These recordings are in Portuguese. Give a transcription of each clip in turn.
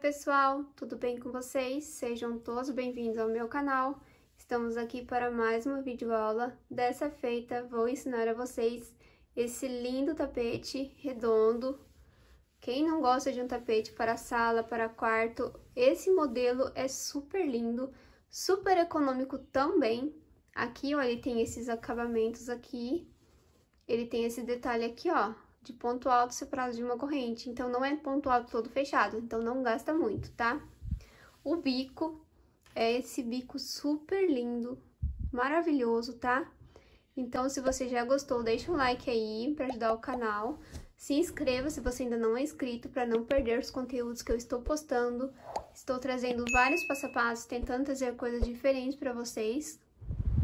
pessoal, tudo bem com vocês? Sejam todos bem-vindos ao meu canal. Estamos aqui para mais uma videoaula. Dessa feita, vou ensinar a vocês esse lindo tapete redondo. Quem não gosta de um tapete para sala, para quarto, esse modelo é super lindo, super econômico também. Aqui, ó, ele tem esses acabamentos aqui, ele tem esse detalhe aqui, ó, de ponto alto separado de uma corrente. Então, não é ponto alto todo fechado, então não gasta muito, tá? O bico é esse bico super lindo, maravilhoso, tá? Então, se você já gostou, deixa um like aí para ajudar o canal. Se inscreva se você ainda não é inscrito para não perder os conteúdos que eu estou postando. Estou trazendo vários passo a passo, tentando trazer coisas diferentes para vocês,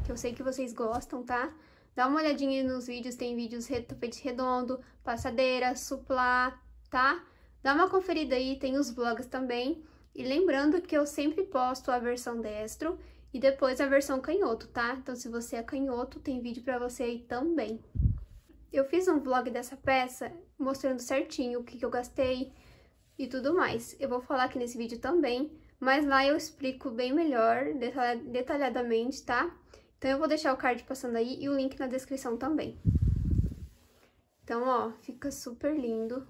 que eu sei que vocês gostam, tá? Dá uma olhadinha nos vídeos, tem vídeos re tapete redondo, passadeira, suplá, tá? Dá uma conferida aí, tem os vlogs também. E lembrando que eu sempre posto a versão destro e depois a versão canhoto, tá? Então, se você é canhoto, tem vídeo pra você aí também. Eu fiz um vlog dessa peça mostrando certinho o que, que eu gastei e tudo mais. Eu vou falar aqui nesse vídeo também, mas lá eu explico bem melhor, detalhadamente, tá? Então, eu vou deixar o card passando aí e o link na descrição também. Então, ó, fica super lindo.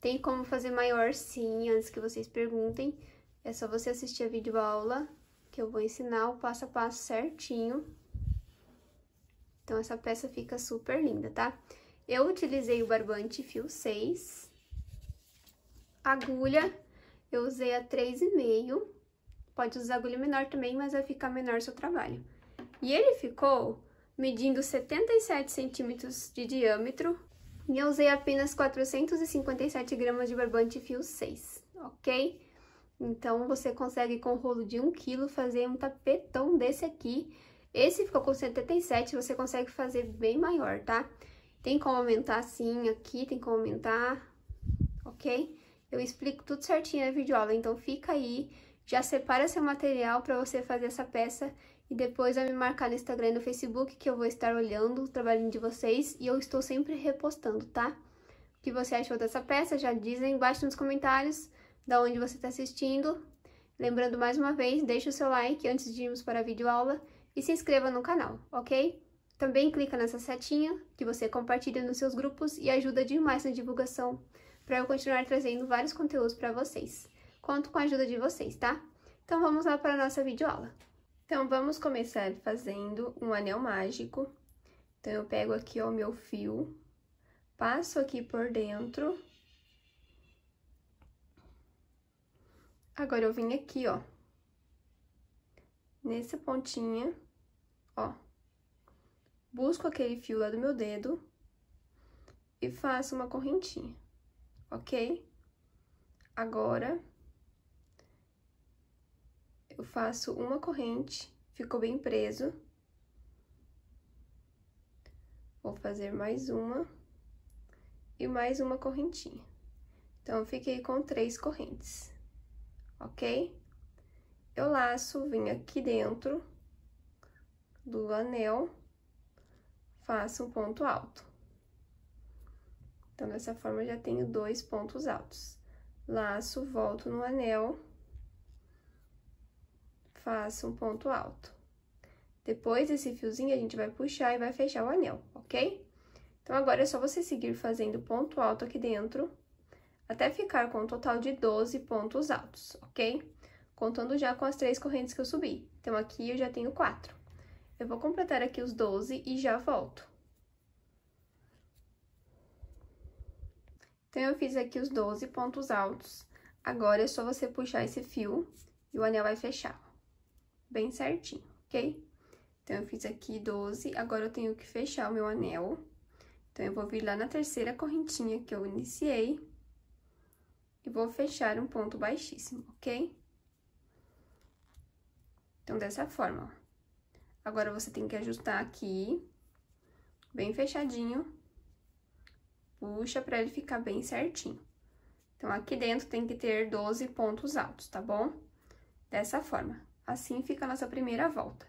Tem como fazer maior sim, antes que vocês perguntem. É só você assistir a videoaula, que eu vou ensinar o passo a passo certinho. Então, essa peça fica super linda, tá? Eu utilizei o barbante fio 6. Agulha, eu usei a 3,5. Pode usar agulha menor também, mas vai ficar menor seu trabalho. E ele ficou medindo 77 centímetros de diâmetro e eu usei apenas 457 gramas de barbante fio 6, ok? Então, você consegue com rolo de 1 kg fazer um tapetão desse aqui. Esse ficou com 77, você consegue fazer bem maior, tá? Tem como aumentar assim aqui, tem como aumentar, ok? Eu explico tudo certinho na videoaula, então fica aí, já separa seu material para você fazer essa peça e depois vai me marcar no Instagram e no Facebook que eu vou estar olhando o trabalhinho de vocês e eu estou sempre repostando, tá? O que você achou dessa peça? Já dizem embaixo nos comentários da onde você está assistindo. Lembrando mais uma vez, deixa o seu like antes de irmos para a videoaula e se inscreva no canal, ok? Também clica nessa setinha que você compartilha nos seus grupos e ajuda demais na divulgação para eu continuar trazendo vários conteúdos para vocês. Conto com a ajuda de vocês, tá? Então vamos lá para a nossa videoaula. Então, vamos começar fazendo um anel mágico. Então, eu pego aqui o meu fio, passo aqui por dentro. Agora, eu vim aqui, ó, nessa pontinha, ó, busco aquele fio lá do meu dedo e faço uma correntinha, ok? Agora, eu faço uma corrente, ficou bem preso. Vou fazer mais uma e mais uma correntinha. Então, eu fiquei com três correntes, ok? Eu laço, vim aqui dentro do anel, faço um ponto alto. Então, dessa forma, já tenho dois pontos altos. Laço, volto no anel faça um ponto alto. Depois esse fiozinho, a gente vai puxar e vai fechar o anel, ok? Então, agora é só você seguir fazendo ponto alto aqui dentro, até ficar com um total de 12 pontos altos, ok? Contando já com as três correntes que eu subi. Então, aqui eu já tenho quatro. Eu vou completar aqui os 12 e já volto. Então, eu fiz aqui os 12 pontos altos. Agora, é só você puxar esse fio e o anel vai fechar, bem certinho, ok? Então, eu fiz aqui 12, agora eu tenho que fechar o meu anel. Então, eu vou vir lá na terceira correntinha que eu iniciei e vou fechar um ponto baixíssimo, ok? Então, dessa forma, ó. Agora, você tem que ajustar aqui, bem fechadinho, puxa pra ele ficar bem certinho. Então, aqui dentro tem que ter 12 pontos altos, tá bom? Dessa forma. Assim fica a nossa primeira volta.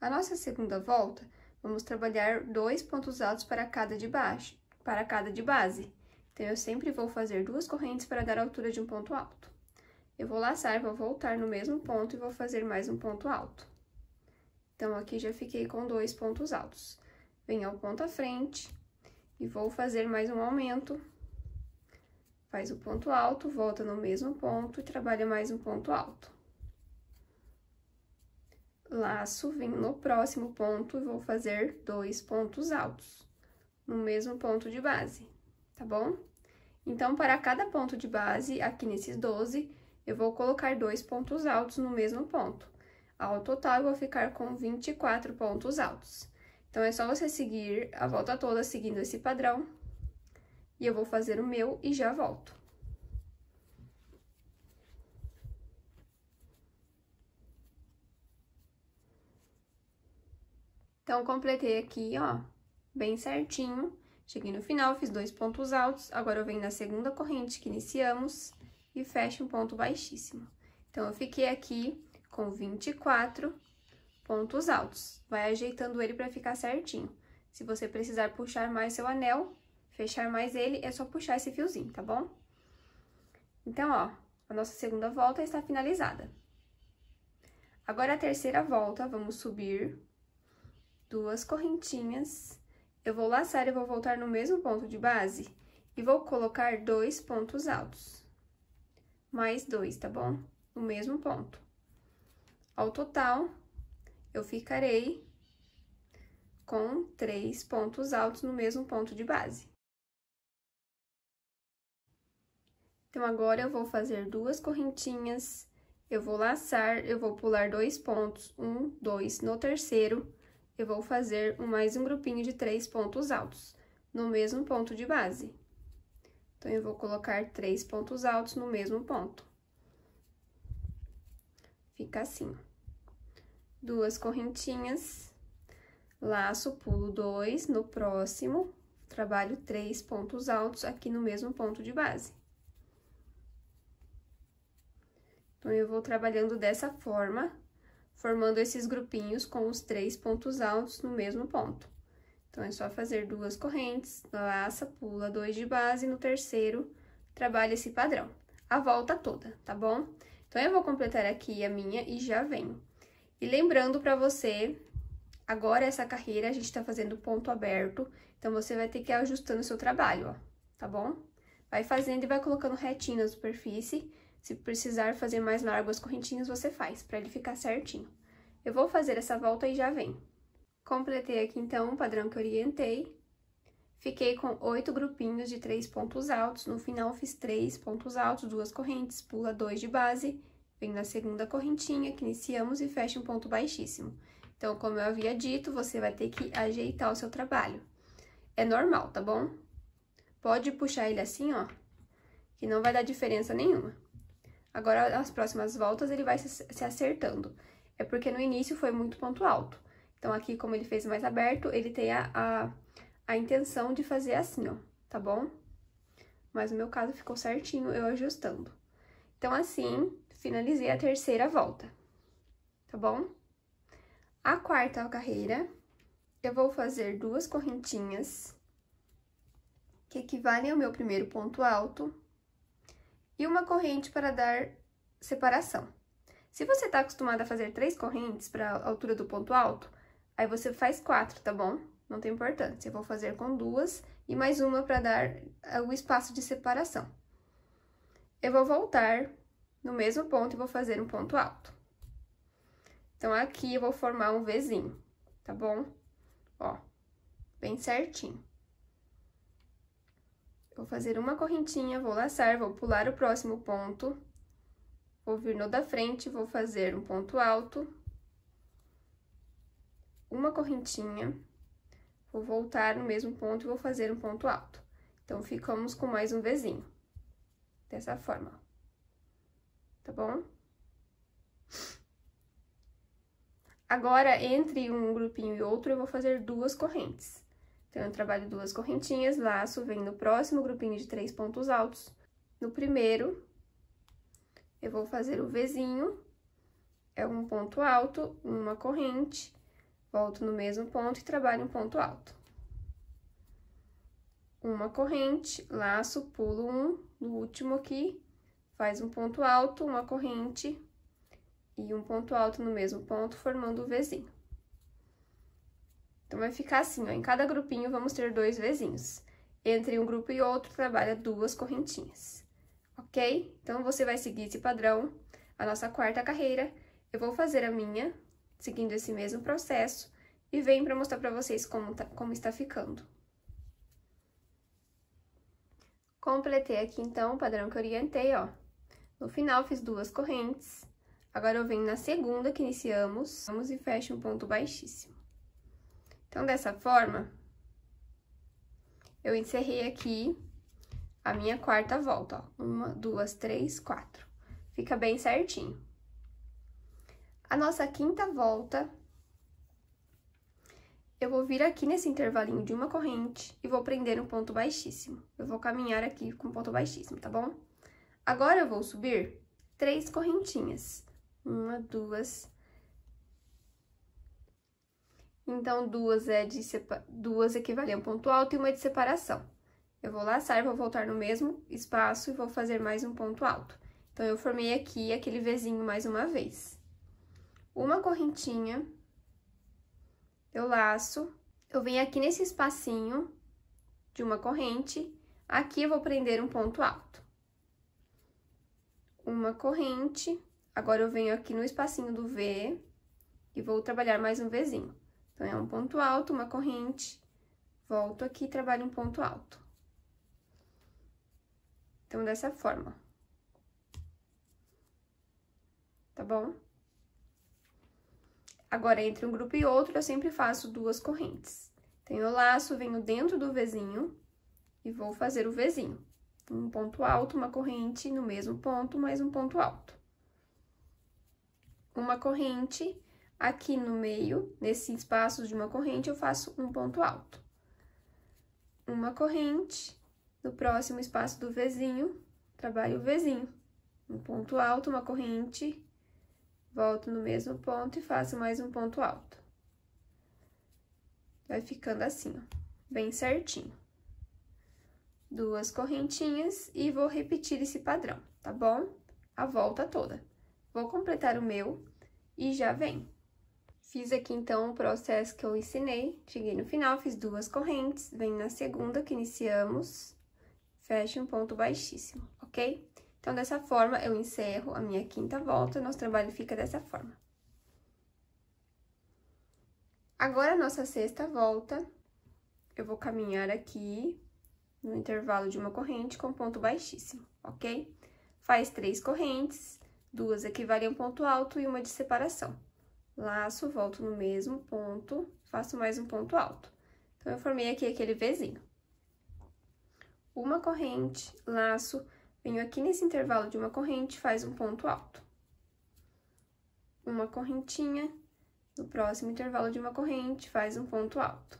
A nossa segunda volta, vamos trabalhar dois pontos altos para cada de baixo, para cada de base. Então, eu sempre vou fazer duas correntes para dar a altura de um ponto alto. Eu vou laçar, vou voltar no mesmo ponto e vou fazer mais um ponto alto. Então, aqui já fiquei com dois pontos altos. Venho ao ponto à frente e vou fazer mais um aumento. Faz o ponto alto, volta no mesmo ponto e trabalha mais um ponto alto laço, vim no próximo ponto e vou fazer dois pontos altos no mesmo ponto de base, tá bom? Então, para cada ponto de base, aqui nesses 12, eu vou colocar dois pontos altos no mesmo ponto. Ao total, eu vou ficar com 24 pontos altos. Então, é só você seguir a volta toda seguindo esse padrão. E eu vou fazer o meu e já volto. Então, completei aqui, ó, bem certinho. Cheguei no final, fiz dois pontos altos, agora eu venho na segunda corrente que iniciamos e fecho um ponto baixíssimo. Então, eu fiquei aqui com 24 pontos altos. Vai ajeitando ele para ficar certinho. Se você precisar puxar mais seu anel, fechar mais ele, é só puxar esse fiozinho, tá bom? Então, ó, a nossa segunda volta está finalizada. Agora, a terceira volta, vamos subir duas correntinhas, eu vou laçar e vou voltar no mesmo ponto de base e vou colocar dois pontos altos. Mais dois, tá bom? No mesmo ponto. Ao total, eu ficarei com três pontos altos no mesmo ponto de base. Então, agora eu vou fazer duas correntinhas, eu vou laçar, eu vou pular dois pontos, um, dois, no terceiro eu vou fazer mais um grupinho de três pontos altos no mesmo ponto de base. Então, eu vou colocar três pontos altos no mesmo ponto. Fica assim. Duas correntinhas, laço, pulo dois, no próximo, trabalho três pontos altos aqui no mesmo ponto de base. Então, eu vou trabalhando dessa forma formando esses grupinhos com os três pontos altos no mesmo ponto. Então, é só fazer duas correntes, laça, pula dois de base, no terceiro, trabalha esse padrão. A volta toda, tá bom? Então, eu vou completar aqui a minha e já venho. E lembrando para você, agora essa carreira a gente tá fazendo ponto aberto, então, você vai ter que ir ajustando o seu trabalho, ó, tá bom? Vai fazendo e vai colocando retinho na superfície, se precisar fazer mais largo as correntinhas, você faz, para ele ficar certinho. Eu vou fazer essa volta e já venho. Completei aqui, então, o padrão que orientei. Fiquei com oito grupinhos de três pontos altos. No final, fiz três pontos altos, duas correntes, pula dois de base, vem na segunda correntinha que iniciamos e fecha um ponto baixíssimo. Então, como eu havia dito, você vai ter que ajeitar o seu trabalho. É normal, tá bom? Pode puxar ele assim, ó, que não vai dar diferença nenhuma. Agora, as próximas voltas, ele vai se acertando. É porque no início foi muito ponto alto. Então, aqui, como ele fez mais aberto, ele tem a, a, a intenção de fazer assim, ó, tá bom? Mas no meu caso, ficou certinho eu ajustando. Então, assim, finalizei a terceira volta, tá bom? A quarta carreira, eu vou fazer duas correntinhas, que equivalem ao meu primeiro ponto alto, e uma corrente para dar separação. Se você está acostumado a fazer três correntes para a altura do ponto alto, aí você faz quatro, tá bom? Não tem importância. Eu vou fazer com duas e mais uma para dar eh, o espaço de separação. Eu vou voltar no mesmo ponto e vou fazer um ponto alto. Então, aqui eu vou formar um Vzinho, tá bom? Ó, bem certinho. Vou fazer uma correntinha, vou laçar, vou pular o próximo ponto, vou vir no da frente, vou fazer um ponto alto, uma correntinha, vou voltar no mesmo ponto e vou fazer um ponto alto. Então, ficamos com mais um vizinho, dessa forma, tá bom? Agora, entre um grupinho e outro, eu vou fazer duas correntes. Então, eu trabalho duas correntinhas, laço, venho no próximo grupinho de três pontos altos. No primeiro, eu vou fazer o Vzinho, é um ponto alto, uma corrente, volto no mesmo ponto e trabalho um ponto alto. Uma corrente, laço, pulo um, no último aqui, faz um ponto alto, uma corrente e um ponto alto no mesmo ponto, formando o Vzinho. Então, vai ficar assim, ó, em cada grupinho vamos ter dois vizinhos. Entre um grupo e outro, trabalha duas correntinhas, ok? Então, você vai seguir esse padrão, a nossa quarta carreira. Eu vou fazer a minha, seguindo esse mesmo processo, e venho para mostrar para vocês como, tá, como está ficando. Completei aqui, então, o padrão que orientei, ó. No final, fiz duas correntes. Agora, eu venho na segunda que iniciamos, vamos e fecho um ponto baixíssimo. Então, dessa forma, eu encerrei aqui a minha quarta volta, ó. Uma, duas, três, quatro. Fica bem certinho. A nossa quinta volta, eu vou vir aqui nesse intervalinho de uma corrente e vou prender um ponto baixíssimo. Eu vou caminhar aqui com ponto baixíssimo, tá bom? Agora, eu vou subir três correntinhas. Uma, duas, então, duas, é de duas equivale a um ponto alto e uma de separação. Eu vou laçar, vou voltar no mesmo espaço e vou fazer mais um ponto alto. Então, eu formei aqui aquele Vzinho mais uma vez. Uma correntinha, eu laço, eu venho aqui nesse espacinho de uma corrente, aqui eu vou prender um ponto alto. Uma corrente, agora eu venho aqui no espacinho do V e vou trabalhar mais um Vzinho. Então, é um ponto alto, uma corrente, volto aqui e trabalho um ponto alto. Então, dessa forma. Tá bom? Agora, entre um grupo e outro, eu sempre faço duas correntes. Tenho o laço, venho dentro do vizinho e vou fazer o vizinho. Um ponto alto, uma corrente, no mesmo ponto, mais um ponto alto. Uma corrente Aqui no meio, nesse espaço de uma corrente, eu faço um ponto alto. Uma corrente, no próximo espaço do vizinho, trabalho o vizinho. Um ponto alto, uma corrente, volto no mesmo ponto e faço mais um ponto alto. Vai ficando assim, ó, bem certinho. Duas correntinhas e vou repetir esse padrão, tá bom? A volta toda. Vou completar o meu e já vem. Fiz aqui, então, o processo que eu ensinei. Cheguei no final, fiz duas correntes, vem na segunda que iniciamos, fecha um ponto baixíssimo, ok? Então, dessa forma, eu encerro a minha quinta volta, nosso trabalho fica dessa forma. Agora, nossa sexta volta, eu vou caminhar aqui no intervalo de uma corrente com ponto baixíssimo, ok? Faz três correntes, duas equivale a um ponto alto e uma de separação laço, volto no mesmo ponto, faço mais um ponto alto. Então, eu formei aqui aquele Vzinho. Uma corrente, laço, venho aqui nesse intervalo de uma corrente, faz um ponto alto. Uma correntinha, no próximo intervalo de uma corrente, faz um ponto alto.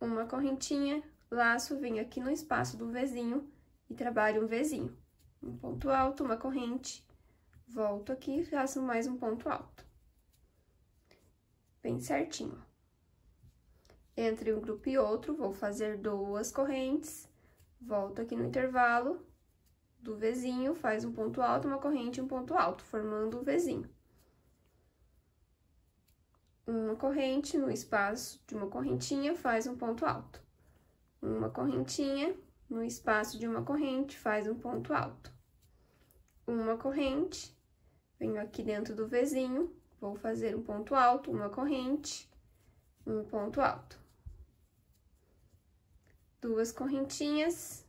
Uma correntinha, laço, venho aqui no espaço do Vzinho e trabalho um Vzinho. Um ponto alto, uma corrente, volto aqui e faço mais um ponto alto bem certinho. Entre um grupo e outro, vou fazer duas correntes, volto aqui no intervalo do Vzinho, faz um ponto alto, uma corrente e um ponto alto, formando o Vzinho. Uma corrente no espaço de uma correntinha faz um ponto alto. Uma correntinha no espaço de uma corrente faz um ponto alto. Uma corrente, venho aqui dentro do Vzinho, Vou fazer um ponto alto, uma corrente, um ponto alto. Duas correntinhas.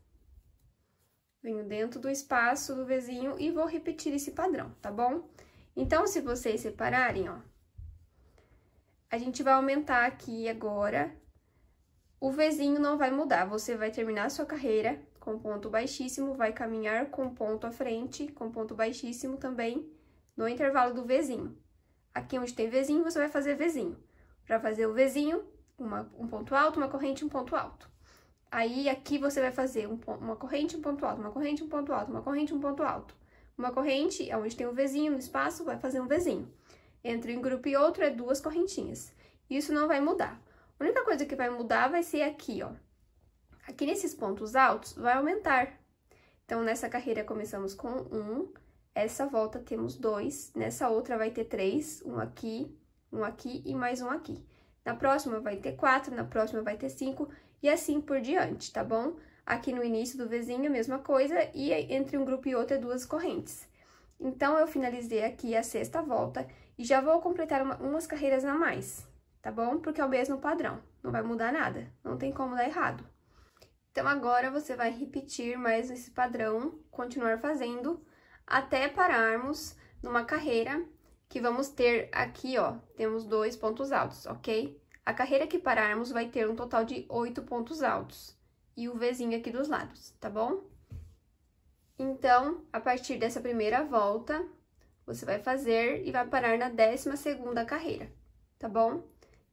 Venho dentro do espaço do vizinho e vou repetir esse padrão, tá bom? Então, se vocês separarem, ó, a gente vai aumentar aqui agora. O vizinho não vai mudar, você vai terminar a sua carreira com ponto baixíssimo, vai caminhar com ponto à frente, com ponto baixíssimo também, no intervalo do vizinho. Aqui onde tem Vzinho, você vai fazer Vzinho. Para fazer o Vzinho, uma, um ponto alto, uma corrente, um ponto alto. Aí, aqui você vai fazer um, uma corrente, um ponto alto, uma corrente, um ponto alto, uma corrente, um ponto alto. Uma corrente, é onde tem um Vzinho no espaço, vai fazer um Vzinho. Entre um grupo e outro é duas correntinhas. Isso não vai mudar. A única coisa que vai mudar vai ser aqui, ó. Aqui nesses pontos altos, vai aumentar. Então, nessa carreira, começamos com um, essa volta temos dois, nessa outra vai ter três, um aqui, um aqui e mais um aqui. Na próxima vai ter quatro, na próxima vai ter cinco e assim por diante, tá bom? Aqui no início do vizinho, a mesma coisa, e entre um grupo e outro é duas correntes. Então, eu finalizei aqui a sexta volta e já vou completar uma, umas carreiras a mais, tá bom? Porque é o mesmo padrão, não vai mudar nada, não tem como dar errado. Então, agora você vai repetir mais esse padrão, continuar fazendo até pararmos numa carreira que vamos ter aqui, ó, temos dois pontos altos, ok? A carreira que pararmos vai ter um total de oito pontos altos e o Vzinho aqui dos lados, tá bom? Então, a partir dessa primeira volta, você vai fazer e vai parar na décima segunda carreira, tá bom?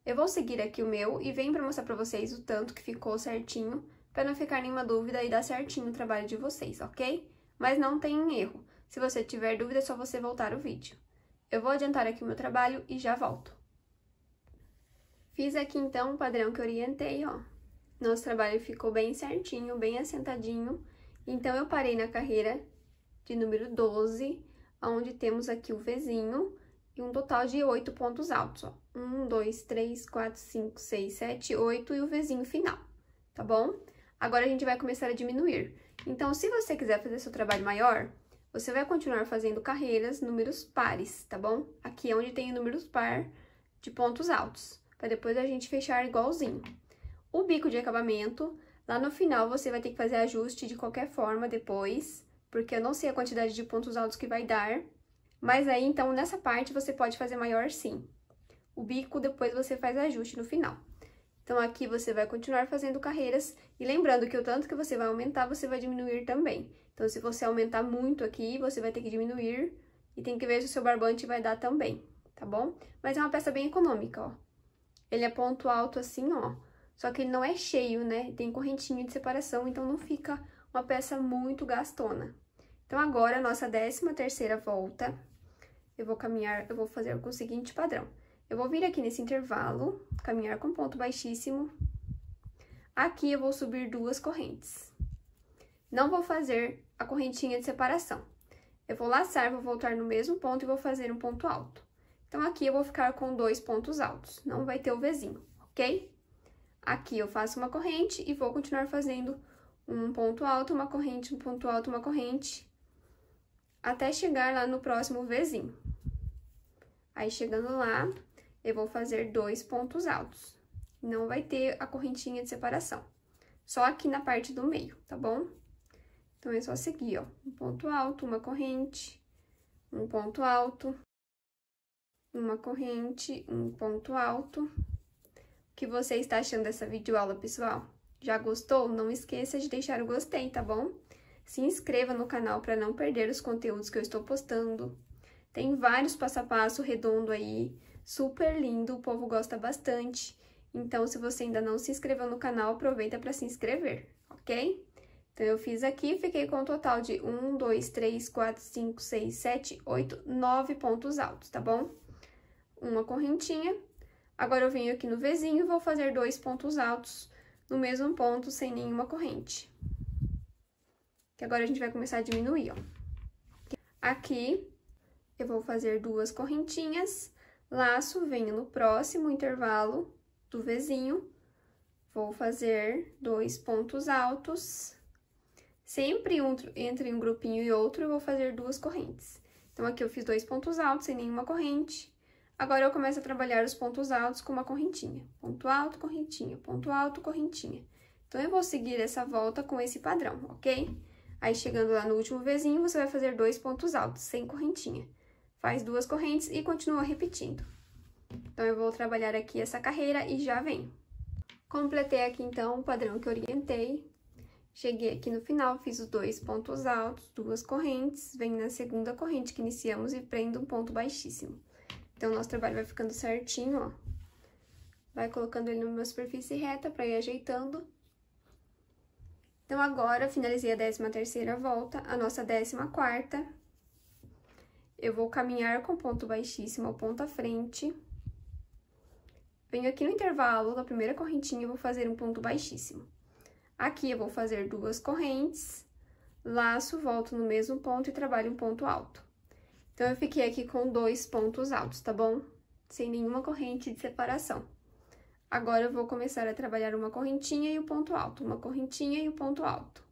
Eu vou seguir aqui o meu e venho para mostrar para vocês o tanto que ficou certinho, para não ficar nenhuma dúvida e dar certinho o trabalho de vocês, ok? Mas não tem erro. Se você tiver dúvida, é só você voltar o vídeo. Eu vou adiantar aqui o meu trabalho e já volto. Fiz aqui, então, o padrão que orientei, ó. Nosso trabalho ficou bem certinho, bem assentadinho. Então, eu parei na carreira de número 12, onde temos aqui o Vzinho e um total de oito pontos altos, ó. Um, dois, três, quatro, cinco, seis, sete, oito e o Vzinho final, tá bom? Agora, a gente vai começar a diminuir. Então, se você quiser fazer seu trabalho maior, você vai continuar fazendo carreiras números pares, tá bom? Aqui é onde tem números par de pontos altos, para depois a gente fechar igualzinho. O bico de acabamento, lá no final você vai ter que fazer ajuste de qualquer forma depois, porque eu não sei a quantidade de pontos altos que vai dar, mas aí, então, nessa parte você pode fazer maior sim. O bico, depois você faz ajuste no final. Então, aqui você vai continuar fazendo carreiras e lembrando que o tanto que você vai aumentar, você vai diminuir também. Então, se você aumentar muito aqui, você vai ter que diminuir e tem que ver se o seu barbante vai dar também, tá bom? Mas é uma peça bem econômica, ó. Ele é ponto alto assim, ó. Só que ele não é cheio, né? Tem correntinha de separação, então não fica uma peça muito gastona. Então, agora, a nossa décima terceira volta, eu vou caminhar, eu vou fazer com o seguinte padrão. Eu vou vir aqui nesse intervalo, caminhar com ponto baixíssimo. Aqui eu vou subir duas correntes. Não vou fazer a correntinha de separação. Eu vou laçar, vou voltar no mesmo ponto e vou fazer um ponto alto. Então, aqui eu vou ficar com dois pontos altos, não vai ter o vizinho, ok? Aqui eu faço uma corrente e vou continuar fazendo um ponto alto, uma corrente, um ponto alto, uma corrente, até chegar lá no próximo vizinho. Aí, chegando lá, eu vou fazer dois pontos altos. Não vai ter a correntinha de separação, só aqui na parte do meio, tá bom? Então, é só seguir, ó, um ponto alto, uma corrente, um ponto alto, uma corrente, um ponto alto. O que você está achando dessa videoaula, pessoal? Já gostou? Não esqueça de deixar o gostei, tá bom? Se inscreva no canal para não perder os conteúdos que eu estou postando. Tem vários passo a passo redondo aí, super lindo, o povo gosta bastante. Então, se você ainda não se inscreveu no canal, aproveita para se inscrever, ok? Então, eu fiz aqui, fiquei com um total de 1, 2, 3, 4, 5, 6, 7, 8, 9 pontos altos, tá bom? Uma correntinha. Agora, eu venho aqui no Vzinho e vou fazer dois pontos altos no mesmo ponto, sem nenhuma corrente. Que agora a gente vai começar a diminuir, ó. Aqui, eu vou fazer duas correntinhas Laço, venho no próximo intervalo do vizinho, vou fazer dois pontos altos. Sempre entre um grupinho e outro, eu vou fazer duas correntes. Então, aqui eu fiz dois pontos altos sem nenhuma corrente. Agora, eu começo a trabalhar os pontos altos com uma correntinha. Ponto alto, correntinha, ponto alto, correntinha. Então, eu vou seguir essa volta com esse padrão, ok? Aí, chegando lá no último vizinho, você vai fazer dois pontos altos sem correntinha faz duas correntes e continua repetindo. Então, eu vou trabalhar aqui essa carreira e já venho. Completei aqui, então, o padrão que orientei. Cheguei aqui no final, fiz os dois pontos altos, duas correntes, venho na segunda corrente que iniciamos e prendo um ponto baixíssimo. Então, o nosso trabalho vai ficando certinho, ó. Vai colocando ele numa superfície reta para ir ajeitando. Então, agora, finalizei a décima terceira volta, a nossa décima quarta, eu vou caminhar com ponto baixíssimo ponto à frente. Venho aqui no intervalo da primeira correntinha, e vou fazer um ponto baixíssimo. Aqui eu vou fazer duas correntes, laço, volto no mesmo ponto e trabalho um ponto alto. Então, eu fiquei aqui com dois pontos altos, tá bom? Sem nenhuma corrente de separação. Agora, eu vou começar a trabalhar uma correntinha e o um ponto alto, uma correntinha e o um ponto alto.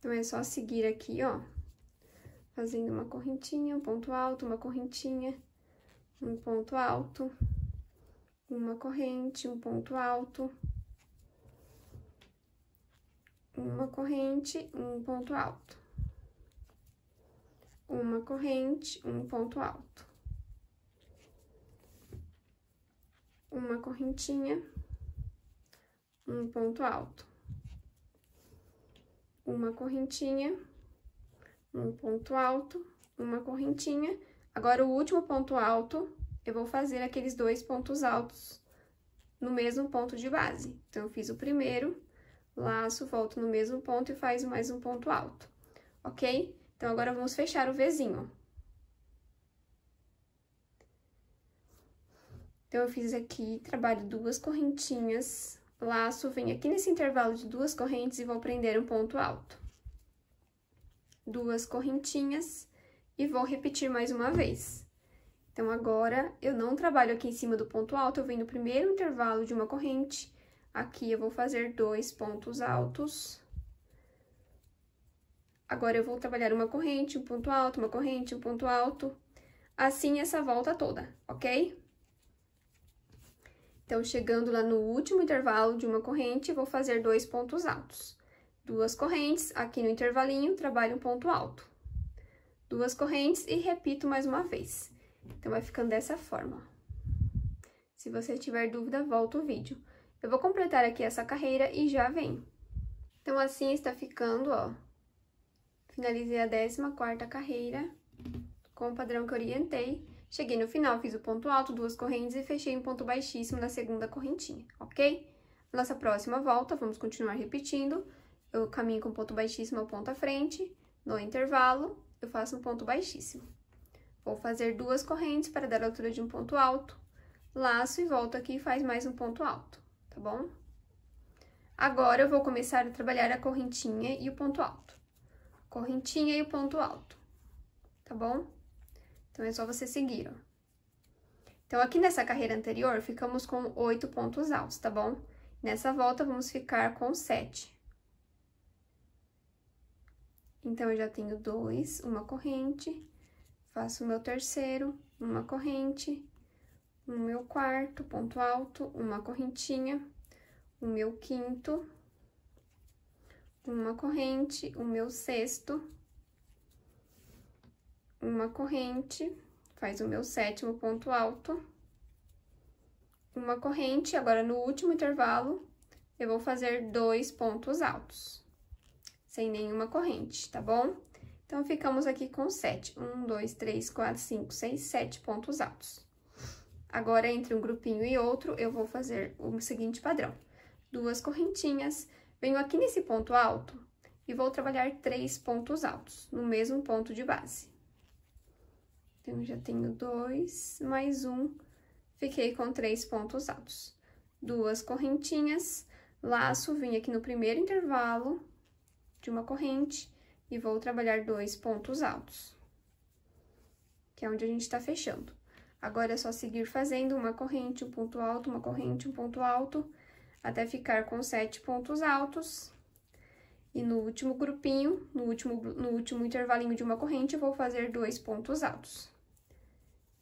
Então, é só seguir aqui, ó, fazendo uma correntinha, um ponto alto, uma correntinha, um ponto alto, uma corrente, um ponto alto, uma corrente, um ponto alto, uma corrente, um ponto alto, uma correntinha, um ponto alto uma correntinha, um ponto alto, uma correntinha. Agora, o último ponto alto, eu vou fazer aqueles dois pontos altos no mesmo ponto de base. Então, eu fiz o primeiro, laço, volto no mesmo ponto e faz mais um ponto alto, ok? Então, agora, vamos fechar o Vzinho. Então, eu fiz aqui, trabalho duas correntinhas laço, venho aqui nesse intervalo de duas correntes e vou prender um ponto alto. Duas correntinhas e vou repetir mais uma vez. Então, agora, eu não trabalho aqui em cima do ponto alto, eu venho no primeiro intervalo de uma corrente, aqui eu vou fazer dois pontos altos. Agora, eu vou trabalhar uma corrente, um ponto alto, uma corrente, um ponto alto, assim essa volta toda, ok? Então, chegando lá no último intervalo de uma corrente, vou fazer dois pontos altos. Duas correntes, aqui no intervalinho, trabalho um ponto alto. Duas correntes e repito mais uma vez. Então, vai ficando dessa forma. Se você tiver dúvida, volta o vídeo. Eu vou completar aqui essa carreira e já venho. Então, assim está ficando, ó. Finalizei a 14 quarta carreira com o padrão que orientei. Cheguei no final, fiz o ponto alto, duas correntes e fechei em ponto baixíssimo na segunda correntinha, ok? Nossa próxima volta, vamos continuar repetindo. Eu caminho com ponto baixíssimo ao ponto à frente. No intervalo, eu faço um ponto baixíssimo. Vou fazer duas correntes para dar a altura de um ponto alto. Laço e volto aqui e faz mais um ponto alto, tá bom? Agora, eu vou começar a trabalhar a correntinha e o ponto alto. Correntinha e o ponto alto, tá bom? Então, é só você seguir, ó. Então, aqui nessa carreira anterior, ficamos com oito pontos altos, tá bom? Nessa volta, vamos ficar com sete. Então, eu já tenho dois, uma corrente, faço o meu terceiro, uma corrente, o meu quarto, ponto alto, uma correntinha, o meu quinto, uma corrente, o meu sexto, uma corrente, faz o meu sétimo ponto alto, uma corrente, agora no último intervalo, eu vou fazer dois pontos altos, sem nenhuma corrente, tá bom? Então, ficamos aqui com sete. Um, dois, três, quatro, cinco, seis, sete pontos altos. Agora, entre um grupinho e outro, eu vou fazer o seguinte padrão. Duas correntinhas, venho aqui nesse ponto alto e vou trabalhar três pontos altos, no mesmo ponto de base. Então, já tenho dois, mais um, fiquei com três pontos altos. Duas correntinhas, laço, vim aqui no primeiro intervalo de uma corrente e vou trabalhar dois pontos altos. Que é onde a gente tá fechando. Agora, é só seguir fazendo uma corrente, um ponto alto, uma corrente, um ponto alto, até ficar com sete pontos altos. E no último grupinho, no último, no último intervalinho de uma corrente, eu vou fazer dois pontos altos.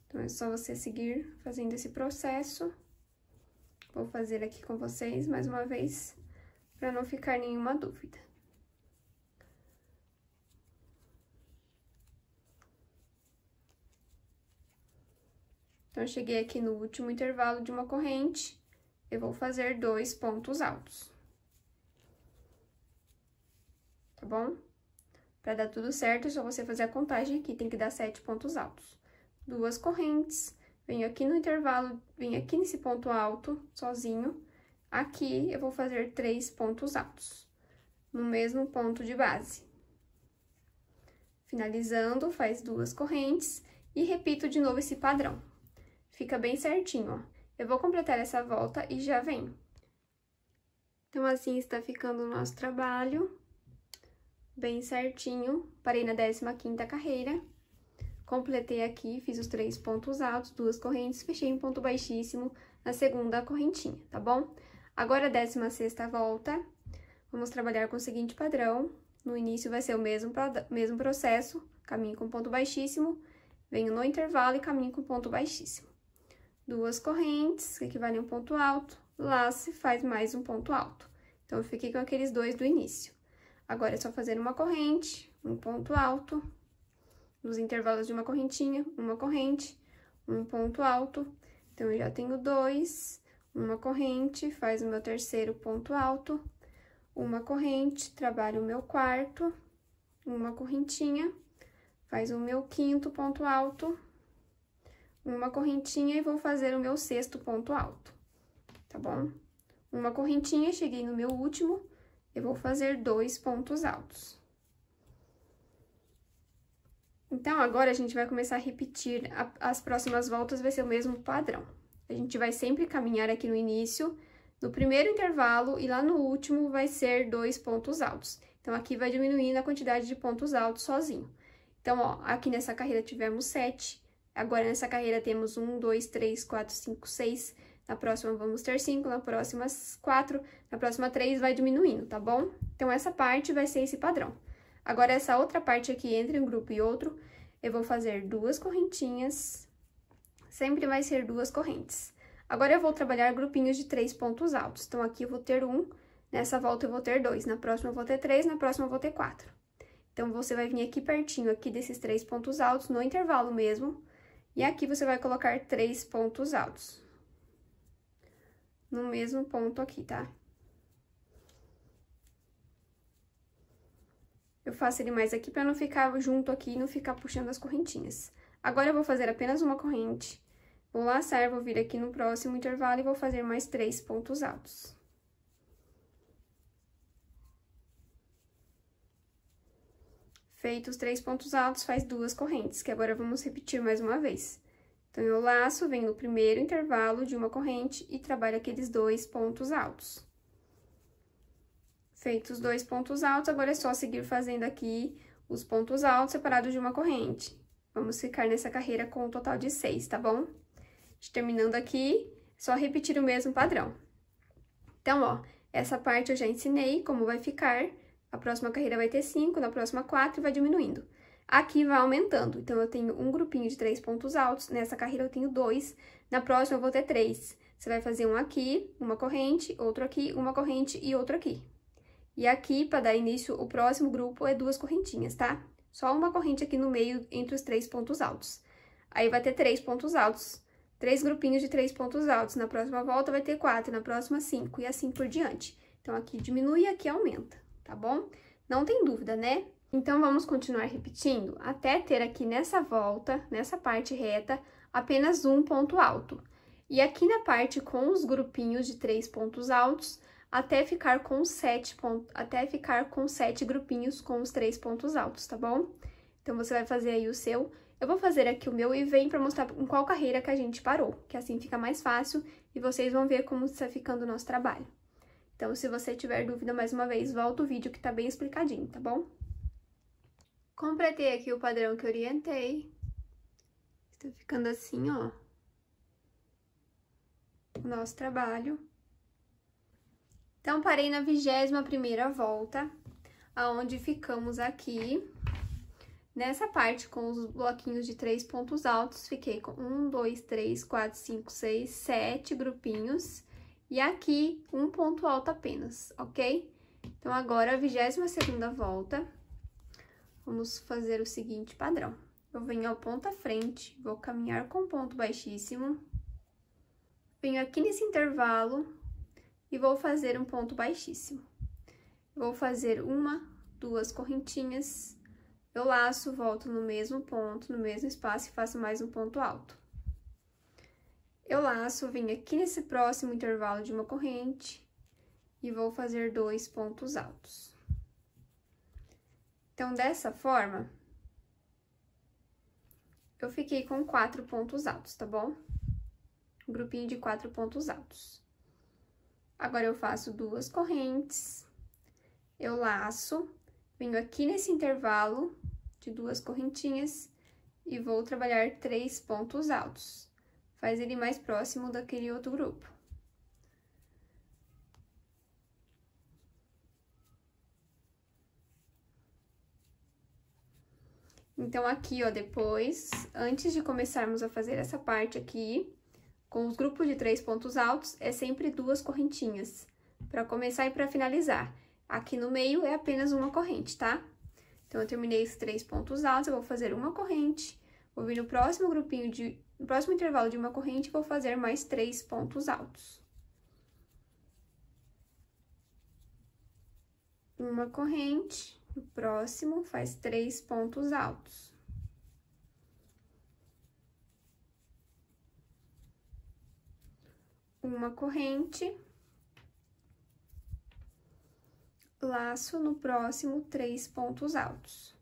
Então, é só você seguir fazendo esse processo. Vou fazer aqui com vocês mais uma vez, para não ficar nenhuma dúvida. Então, eu cheguei aqui no último intervalo de uma corrente, eu vou fazer dois pontos altos. Tá bom? Para dar tudo certo, é só você fazer a contagem aqui, tem que dar sete pontos altos duas correntes, venho aqui no intervalo, venho aqui nesse ponto alto, sozinho. Aqui, eu vou fazer três pontos altos, no mesmo ponto de base. Finalizando, faz duas correntes e repito de novo esse padrão. Fica bem certinho, ó. Eu vou completar essa volta e já venho. Então, assim está ficando o nosso trabalho, bem certinho. Parei na 15ª carreira. Completei aqui, fiz os três pontos altos, duas correntes, fechei em ponto baixíssimo na segunda correntinha, tá bom? Agora, a décima sexta volta, vamos trabalhar com o seguinte padrão. No início vai ser o mesmo, mesmo processo, caminho com ponto baixíssimo, venho no intervalo e caminho com ponto baixíssimo. Duas correntes, que equivalem a um ponto alto, laço e faz mais um ponto alto. Então, eu fiquei com aqueles dois do início. Agora, é só fazer uma corrente, um ponto alto, nos intervalos de uma correntinha, uma corrente, um ponto alto. Então, eu já tenho dois, uma corrente, faz o meu terceiro ponto alto, uma corrente, trabalho o meu quarto, uma correntinha, faz o meu quinto ponto alto, uma correntinha e vou fazer o meu sexto ponto alto, tá bom? Uma correntinha, cheguei no meu último, eu vou fazer dois pontos altos. Então, agora a gente vai começar a repetir a, as próximas voltas, vai ser o mesmo padrão. A gente vai sempre caminhar aqui no início, no primeiro intervalo e lá no último vai ser dois pontos altos. Então, aqui vai diminuindo a quantidade de pontos altos sozinho. Então, ó, aqui nessa carreira tivemos sete, agora nessa carreira temos um, dois, três, quatro, cinco, seis, na próxima vamos ter cinco, na próxima quatro, na próxima três vai diminuindo, tá bom? Então, essa parte vai ser esse padrão. Agora, essa outra parte aqui, entre um grupo e outro, eu vou fazer duas correntinhas, sempre vai ser duas correntes. Agora, eu vou trabalhar grupinhos de três pontos altos. Então, aqui eu vou ter um, nessa volta eu vou ter dois, na próxima eu vou ter três, na próxima eu vou ter quatro. Então, você vai vir aqui pertinho, aqui desses três pontos altos, no intervalo mesmo, e aqui você vai colocar três pontos altos. No mesmo ponto aqui, tá? Eu faço ele mais aqui para não ficar junto aqui e não ficar puxando as correntinhas. Agora, eu vou fazer apenas uma corrente. Vou laçar, vou vir aqui no próximo intervalo e vou fazer mais três pontos altos. Feito os três pontos altos, faz duas correntes, que agora vamos repetir mais uma vez. Então, eu laço, venho no primeiro intervalo de uma corrente e trabalho aqueles dois pontos altos. Feito os dois pontos altos, agora é só seguir fazendo aqui os pontos altos separados de uma corrente. Vamos ficar nessa carreira com um total de seis, tá bom? Terminando aqui, é só repetir o mesmo padrão. Então, ó, essa parte eu já ensinei como vai ficar. A próxima carreira vai ter cinco, na próxima quatro e vai diminuindo. Aqui vai aumentando, então eu tenho um grupinho de três pontos altos, nessa carreira eu tenho dois, na próxima eu vou ter três. Você vai fazer um aqui, uma corrente, outro aqui, uma corrente e outro aqui, e aqui, para dar início, o próximo grupo é duas correntinhas, tá? Só uma corrente aqui no meio entre os três pontos altos. Aí, vai ter três pontos altos, três grupinhos de três pontos altos. Na próxima volta, vai ter quatro, na próxima, cinco, e assim por diante. Então, aqui diminui e aqui aumenta, tá bom? Não tem dúvida, né? Então, vamos continuar repetindo até ter aqui nessa volta, nessa parte reta, apenas um ponto alto. E aqui na parte com os grupinhos de três pontos altos, até ficar com sete ponto até ficar com sete grupinhos com os três pontos altos, tá bom? Então, você vai fazer aí o seu. Eu vou fazer aqui o meu e vem para mostrar em qual carreira que a gente parou, que assim fica mais fácil e vocês vão ver como está ficando o nosso trabalho. Então, se você tiver dúvida, mais uma vez, volta o vídeo que tá bem explicadinho, tá bom? Completei aqui o padrão que orientei. Está ficando assim, ó. O nosso trabalho. Então, parei na vigésima primeira volta, aonde ficamos aqui. Nessa parte, com os bloquinhos de três pontos altos, fiquei com um, dois, três, quatro, cinco, seis, sete grupinhos. E aqui, um ponto alto apenas, ok? Então, agora, a vigésima segunda volta, vamos fazer o seguinte padrão. Eu venho ao ponto à frente, vou caminhar com ponto baixíssimo. Venho aqui nesse intervalo, e vou fazer um ponto baixíssimo. Vou fazer uma, duas correntinhas, eu laço, volto no mesmo ponto, no mesmo espaço e faço mais um ponto alto. Eu laço, vim aqui nesse próximo intervalo de uma corrente e vou fazer dois pontos altos. Então, dessa forma, eu fiquei com quatro pontos altos, tá bom? Um grupinho de quatro pontos altos. Agora, eu faço duas correntes, eu laço, venho aqui nesse intervalo de duas correntinhas e vou trabalhar três pontos altos. Faz ele mais próximo daquele outro grupo. Então, aqui, ó, depois, antes de começarmos a fazer essa parte aqui, com os grupos de três pontos altos, é sempre duas correntinhas, para começar e para finalizar. Aqui no meio é apenas uma corrente, tá? Então, eu terminei os três pontos altos, eu vou fazer uma corrente, vou vir no próximo grupinho de... No próximo intervalo de uma corrente, vou fazer mais três pontos altos. Uma corrente, o próximo, faz três pontos altos. uma corrente, laço no próximo três pontos altos.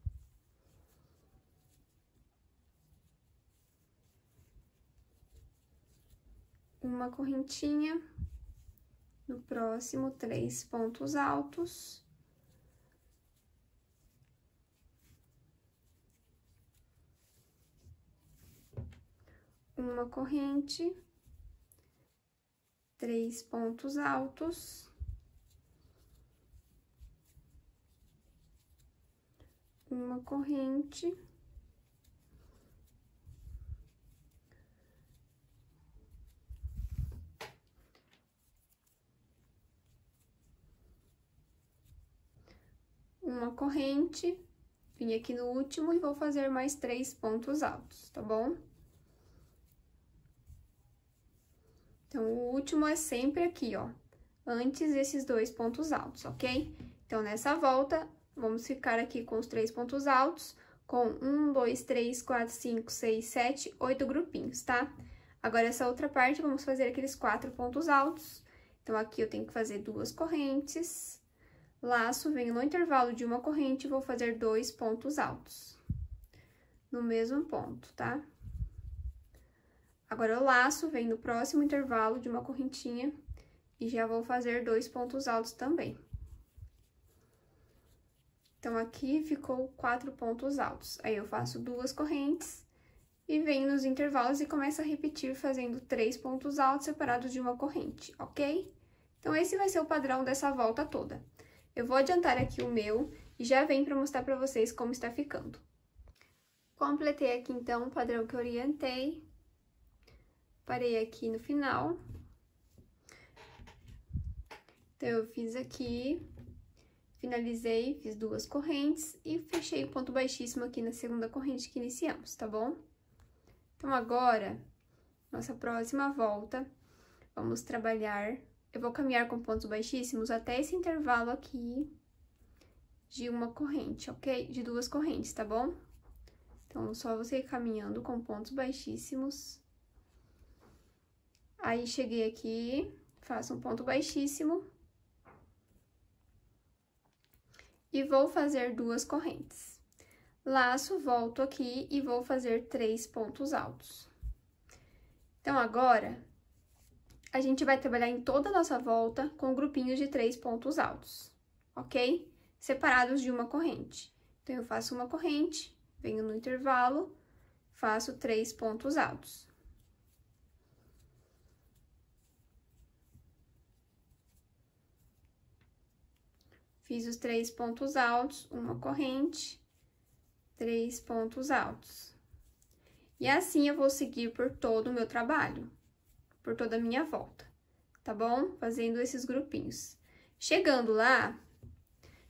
Uma correntinha, no próximo três pontos altos. Uma corrente três pontos altos. Uma corrente. Uma corrente, vim aqui no último e vou fazer mais três pontos altos, tá bom? Então, o último é sempre aqui, ó, antes desses dois pontos altos, ok? Então, nessa volta, vamos ficar aqui com os três pontos altos, com um, dois, três, quatro, cinco, seis, sete, oito grupinhos, tá? Agora, essa outra parte, vamos fazer aqueles quatro pontos altos. Então, aqui eu tenho que fazer duas correntes, laço, venho no intervalo de uma corrente, vou fazer dois pontos altos. No mesmo ponto, tá? Tá? Agora, eu laço vem no próximo intervalo de uma correntinha e já vou fazer dois pontos altos também. Então, aqui ficou quatro pontos altos. Aí, eu faço duas correntes e venho nos intervalos e começo a repetir fazendo três pontos altos separados de uma corrente, ok? Então, esse vai ser o padrão dessa volta toda. Eu vou adiantar aqui o meu e já vem para mostrar para vocês como está ficando. Completei aqui, então, o padrão que orientei, parei aqui no final. Então, eu fiz aqui, finalizei, fiz duas correntes e fechei o ponto baixíssimo aqui na segunda corrente que iniciamos, tá bom? Então, agora, nossa próxima volta, vamos trabalhar... Eu vou caminhar com pontos baixíssimos até esse intervalo aqui de uma corrente, ok? De duas correntes, tá bom? Então, só você caminhando com pontos baixíssimos Aí, cheguei aqui, faço um ponto baixíssimo. E vou fazer duas correntes. Laço, volto aqui e vou fazer três pontos altos. Então, agora, a gente vai trabalhar em toda a nossa volta com grupinhos de três pontos altos, ok? Separados de uma corrente. Então, eu faço uma corrente, venho no intervalo, faço três pontos altos. Fiz os três pontos altos, uma corrente, três pontos altos. E assim eu vou seguir por todo o meu trabalho, por toda a minha volta, tá bom? Fazendo esses grupinhos. Chegando lá,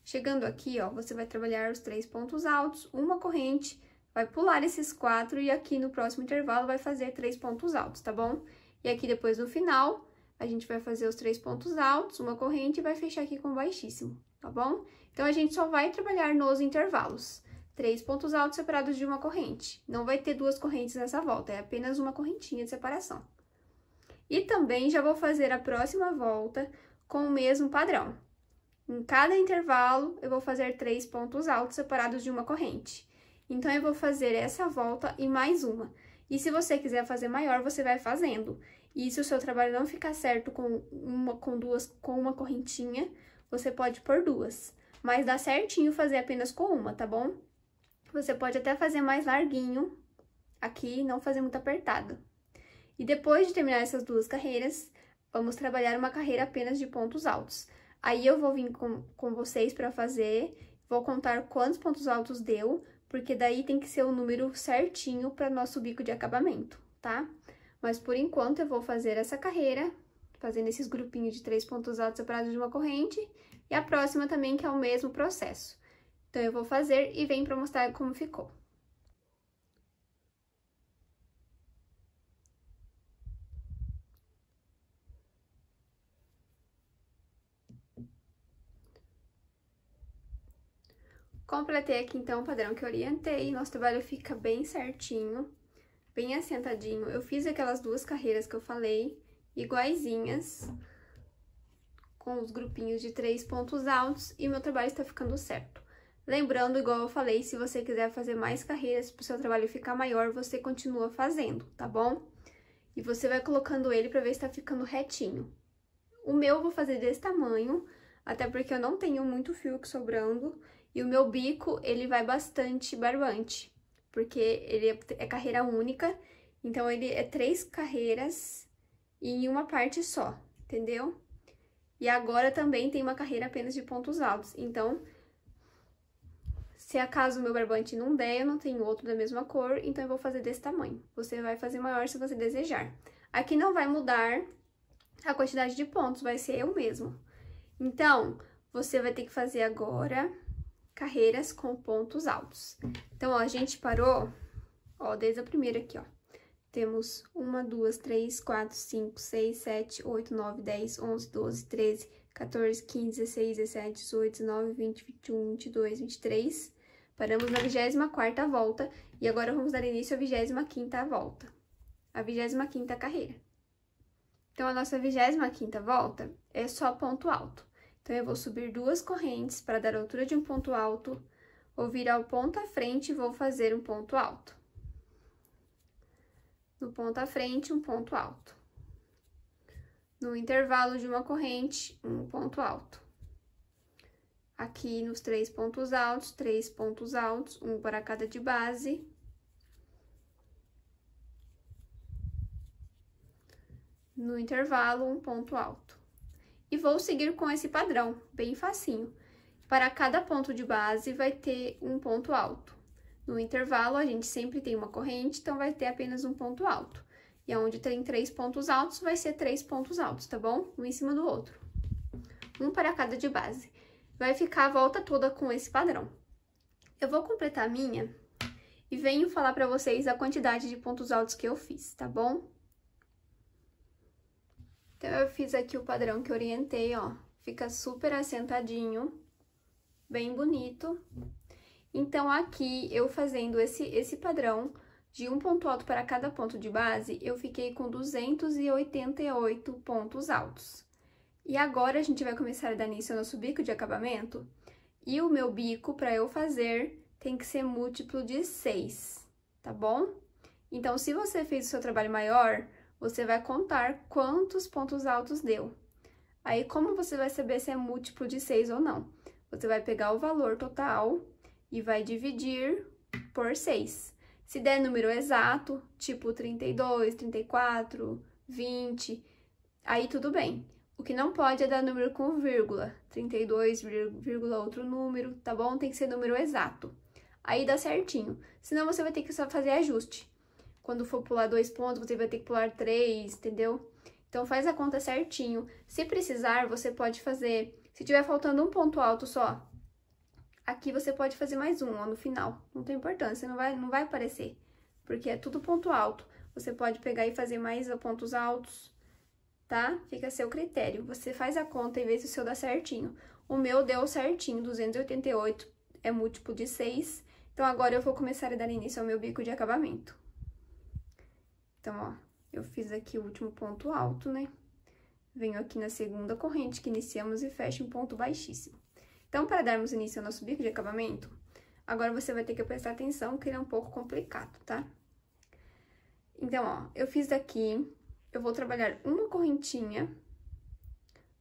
chegando aqui, ó, você vai trabalhar os três pontos altos, uma corrente, vai pular esses quatro e aqui no próximo intervalo vai fazer três pontos altos, tá bom? E aqui depois no final, a gente vai fazer os três pontos altos, uma corrente e vai fechar aqui com baixíssimo, tá bom? Então, a gente só vai trabalhar nos intervalos. Três pontos altos separados de uma corrente. Não vai ter duas correntes nessa volta, é apenas uma correntinha de separação. E também já vou fazer a próxima volta com o mesmo padrão. Em cada intervalo, eu vou fazer três pontos altos separados de uma corrente. Então, eu vou fazer essa volta e mais uma. E se você quiser fazer maior, você vai fazendo. E se o seu trabalho não ficar certo com uma com duas com uma correntinha, você pode pôr duas, mas dá certinho fazer apenas com uma, tá bom? Você pode até fazer mais larguinho aqui, não fazer muito apertado. E depois de terminar essas duas carreiras, vamos trabalhar uma carreira apenas de pontos altos. Aí eu vou vir com, com vocês para fazer, vou contar quantos pontos altos deu, porque daí tem que ser o número certinho para nosso bico de acabamento, tá? Mas por enquanto eu vou fazer essa carreira, fazendo esses grupinhos de três pontos altos separados de uma corrente, e a próxima também, que é o mesmo processo. Então, eu vou fazer e vem para mostrar como ficou. Completei aqui, então, o padrão que orientei. Nosso trabalho fica bem certinho bem assentadinho. Eu fiz aquelas duas carreiras que eu falei, iguaizinhas, com os grupinhos de três pontos altos e meu trabalho está ficando certo. Lembrando, igual eu falei, se você quiser fazer mais carreiras para o seu trabalho ficar maior, você continua fazendo, tá bom? E você vai colocando ele para ver se está ficando retinho. O meu eu vou fazer desse tamanho, até porque eu não tenho muito fio que sobrando, e o meu bico, ele vai bastante barbante porque ele é, é carreira única, então ele é três carreiras em uma parte só, entendeu? E agora também tem uma carreira apenas de pontos altos, então se acaso o meu barbante não der, eu não tenho outro da mesma cor, então eu vou fazer desse tamanho. Você vai fazer maior se você desejar. Aqui não vai mudar a quantidade de pontos, vai ser eu mesmo. Então, você vai ter que fazer agora carreiras com pontos altos. Então, ó, a gente parou, ó, desde a primeira aqui, ó. Temos 1, 2, 3, 4, 5, 6, 7, 8, 9, 10, 11, 12, 13, 14, 15, 16, 17, 18, 19, 20, 21, 22, 23. Paramos na 24ª volta e agora vamos dar início à 25ª volta, a 25ª carreira. Então, a nossa 25ª volta é só ponto alto. Então, eu vou subir duas correntes para dar a altura de um ponto alto, vou virar o ponto à frente e vou fazer um ponto alto. No ponto à frente, um ponto alto. No intervalo de uma corrente, um ponto alto. Aqui nos três pontos altos, três pontos altos, um para cada de base. No intervalo, um ponto alto. E vou seguir com esse padrão, bem facinho. Para cada ponto de base vai ter um ponto alto. No intervalo, a gente sempre tem uma corrente, então vai ter apenas um ponto alto. E onde tem três pontos altos, vai ser três pontos altos, tá bom? Um em cima do outro. Um para cada de base. Vai ficar a volta toda com esse padrão. Eu vou completar a minha e venho falar para vocês a quantidade de pontos altos que eu fiz, tá bom? Então, eu fiz aqui o padrão que orientei, ó. Fica super assentadinho, bem bonito. Então, aqui, eu fazendo esse, esse padrão de um ponto alto para cada ponto de base, eu fiquei com 288 pontos altos. E agora, a gente vai começar a dar início ao nosso bico de acabamento. E o meu bico, para eu fazer, tem que ser múltiplo de 6, tá bom? Então, se você fez o seu trabalho maior, você vai contar quantos pontos altos deu. Aí, como você vai saber se é múltiplo de 6 ou não? Você vai pegar o valor total e vai dividir por 6. Se der número exato, tipo 32, 34, 20, aí tudo bem. O que não pode é dar número com vírgula, 32, vírgula é outro número, tá bom? Tem que ser número exato. Aí dá certinho, senão você vai ter que só fazer ajuste quando for pular dois pontos, você vai ter que pular três, entendeu? Então, faz a conta certinho. Se precisar, você pode fazer... Se tiver faltando um ponto alto só, aqui você pode fazer mais um, ó, no final. Não tem importância, não vai, não vai aparecer, porque é tudo ponto alto. Você pode pegar e fazer mais pontos altos, tá? Fica a seu critério. Você faz a conta e vê se o seu dá certinho. O meu deu certinho, 288 é múltiplo de 6. Então, agora eu vou começar a dar início ao meu bico de acabamento. Então, ó, eu fiz aqui o último ponto alto, né? Venho aqui na segunda corrente que iniciamos e fecho um ponto baixíssimo. Então, para darmos início ao nosso bico de acabamento, agora você vai ter que prestar atenção que ele é um pouco complicado, tá? Então, ó, eu fiz daqui, eu vou trabalhar uma correntinha,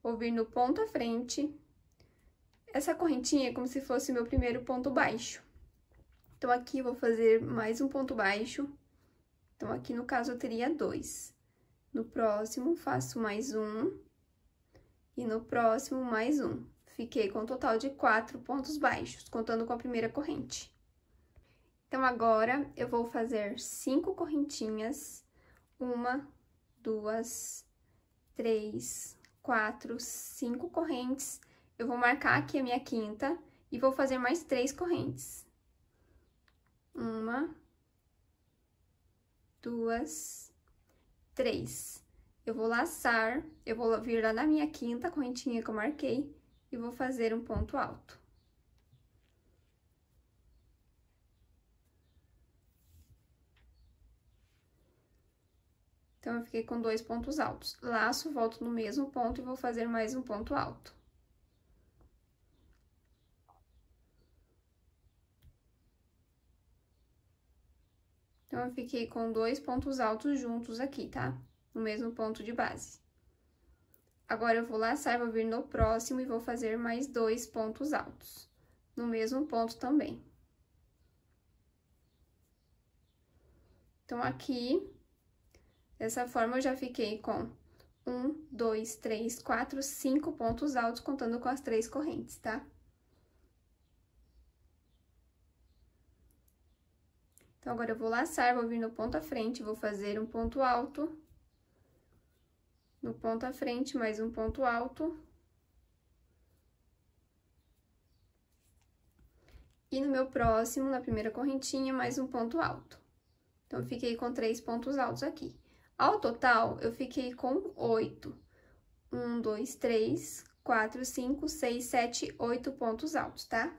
vou vir no ponto à frente. Essa correntinha é como se fosse meu primeiro ponto baixo. Então, aqui eu vou fazer mais um ponto baixo então, aqui no caso, eu teria dois. No próximo, faço mais um. E no próximo, mais um. Fiquei com um total de quatro pontos baixos, contando com a primeira corrente. Então, agora, eu vou fazer cinco correntinhas. Uma, duas, três, quatro, cinco correntes. Eu vou marcar aqui a minha quinta e vou fazer mais três correntes. Uma, duas, três. Eu vou laçar, eu vou vir lá na minha quinta correntinha que eu marquei e vou fazer um ponto alto. Então, eu fiquei com dois pontos altos. Laço, volto no mesmo ponto e vou fazer mais um ponto alto. Então, eu fiquei com dois pontos altos juntos aqui, tá? No mesmo ponto de base. Agora, eu vou laçar, vou vir no próximo e vou fazer mais dois pontos altos. No mesmo ponto também. Então, aqui, dessa forma, eu já fiquei com um, dois, três, quatro, cinco pontos altos, contando com as três correntes, tá? Então, agora eu vou laçar, vou vir no ponto à frente, vou fazer um ponto alto. No ponto à frente, mais um ponto alto. E no meu próximo, na primeira correntinha, mais um ponto alto. Então, fiquei com três pontos altos aqui. Ao total, eu fiquei com oito. Um, dois, três, quatro, cinco, seis, sete, oito pontos altos, tá?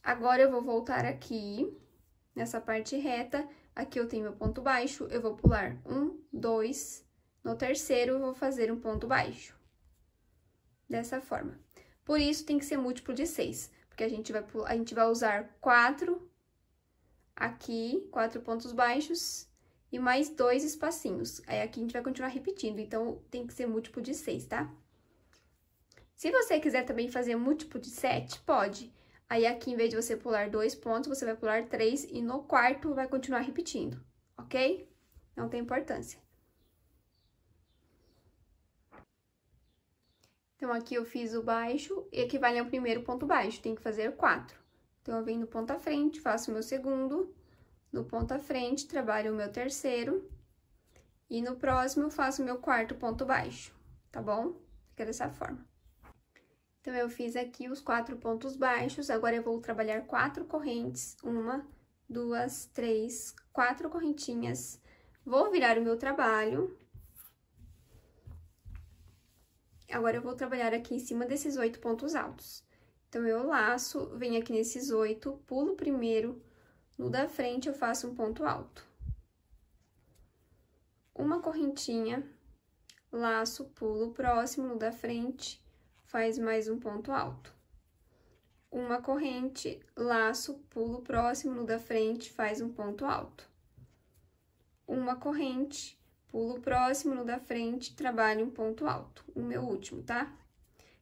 Agora, eu vou voltar aqui Nessa parte reta, aqui eu tenho meu ponto baixo, eu vou pular um, dois, no terceiro eu vou fazer um ponto baixo. Dessa forma. Por isso, tem que ser múltiplo de seis, porque a gente vai, a gente vai usar quatro aqui, quatro pontos baixos, e mais dois espacinhos. Aí, aqui a gente vai continuar repetindo, então, tem que ser múltiplo de seis, tá? Se você quiser também fazer múltiplo de sete, pode, Aí, aqui, em vez de você pular dois pontos, você vai pular três e no quarto vai continuar repetindo, ok? Não tem importância. Então, aqui eu fiz o baixo, equivale ao primeiro ponto baixo, tem que fazer quatro. Então, eu venho no ponto à frente, faço o meu segundo, no ponto à frente, trabalho o meu terceiro, e no próximo eu faço o meu quarto ponto baixo, tá bom? Fica dessa forma. Então, eu fiz aqui os quatro pontos baixos, agora eu vou trabalhar quatro correntes, uma, duas, três, quatro correntinhas. Vou virar o meu trabalho. Agora, eu vou trabalhar aqui em cima desses oito pontos altos. Então, eu laço, venho aqui nesses oito, pulo primeiro, no da frente eu faço um ponto alto. Uma correntinha, laço, pulo o próximo, no da frente, faz mais um ponto alto. Uma corrente, laço, pulo próximo no da frente, faz um ponto alto. Uma corrente, pulo próximo no da frente, trabalho um ponto alto. O meu último, tá?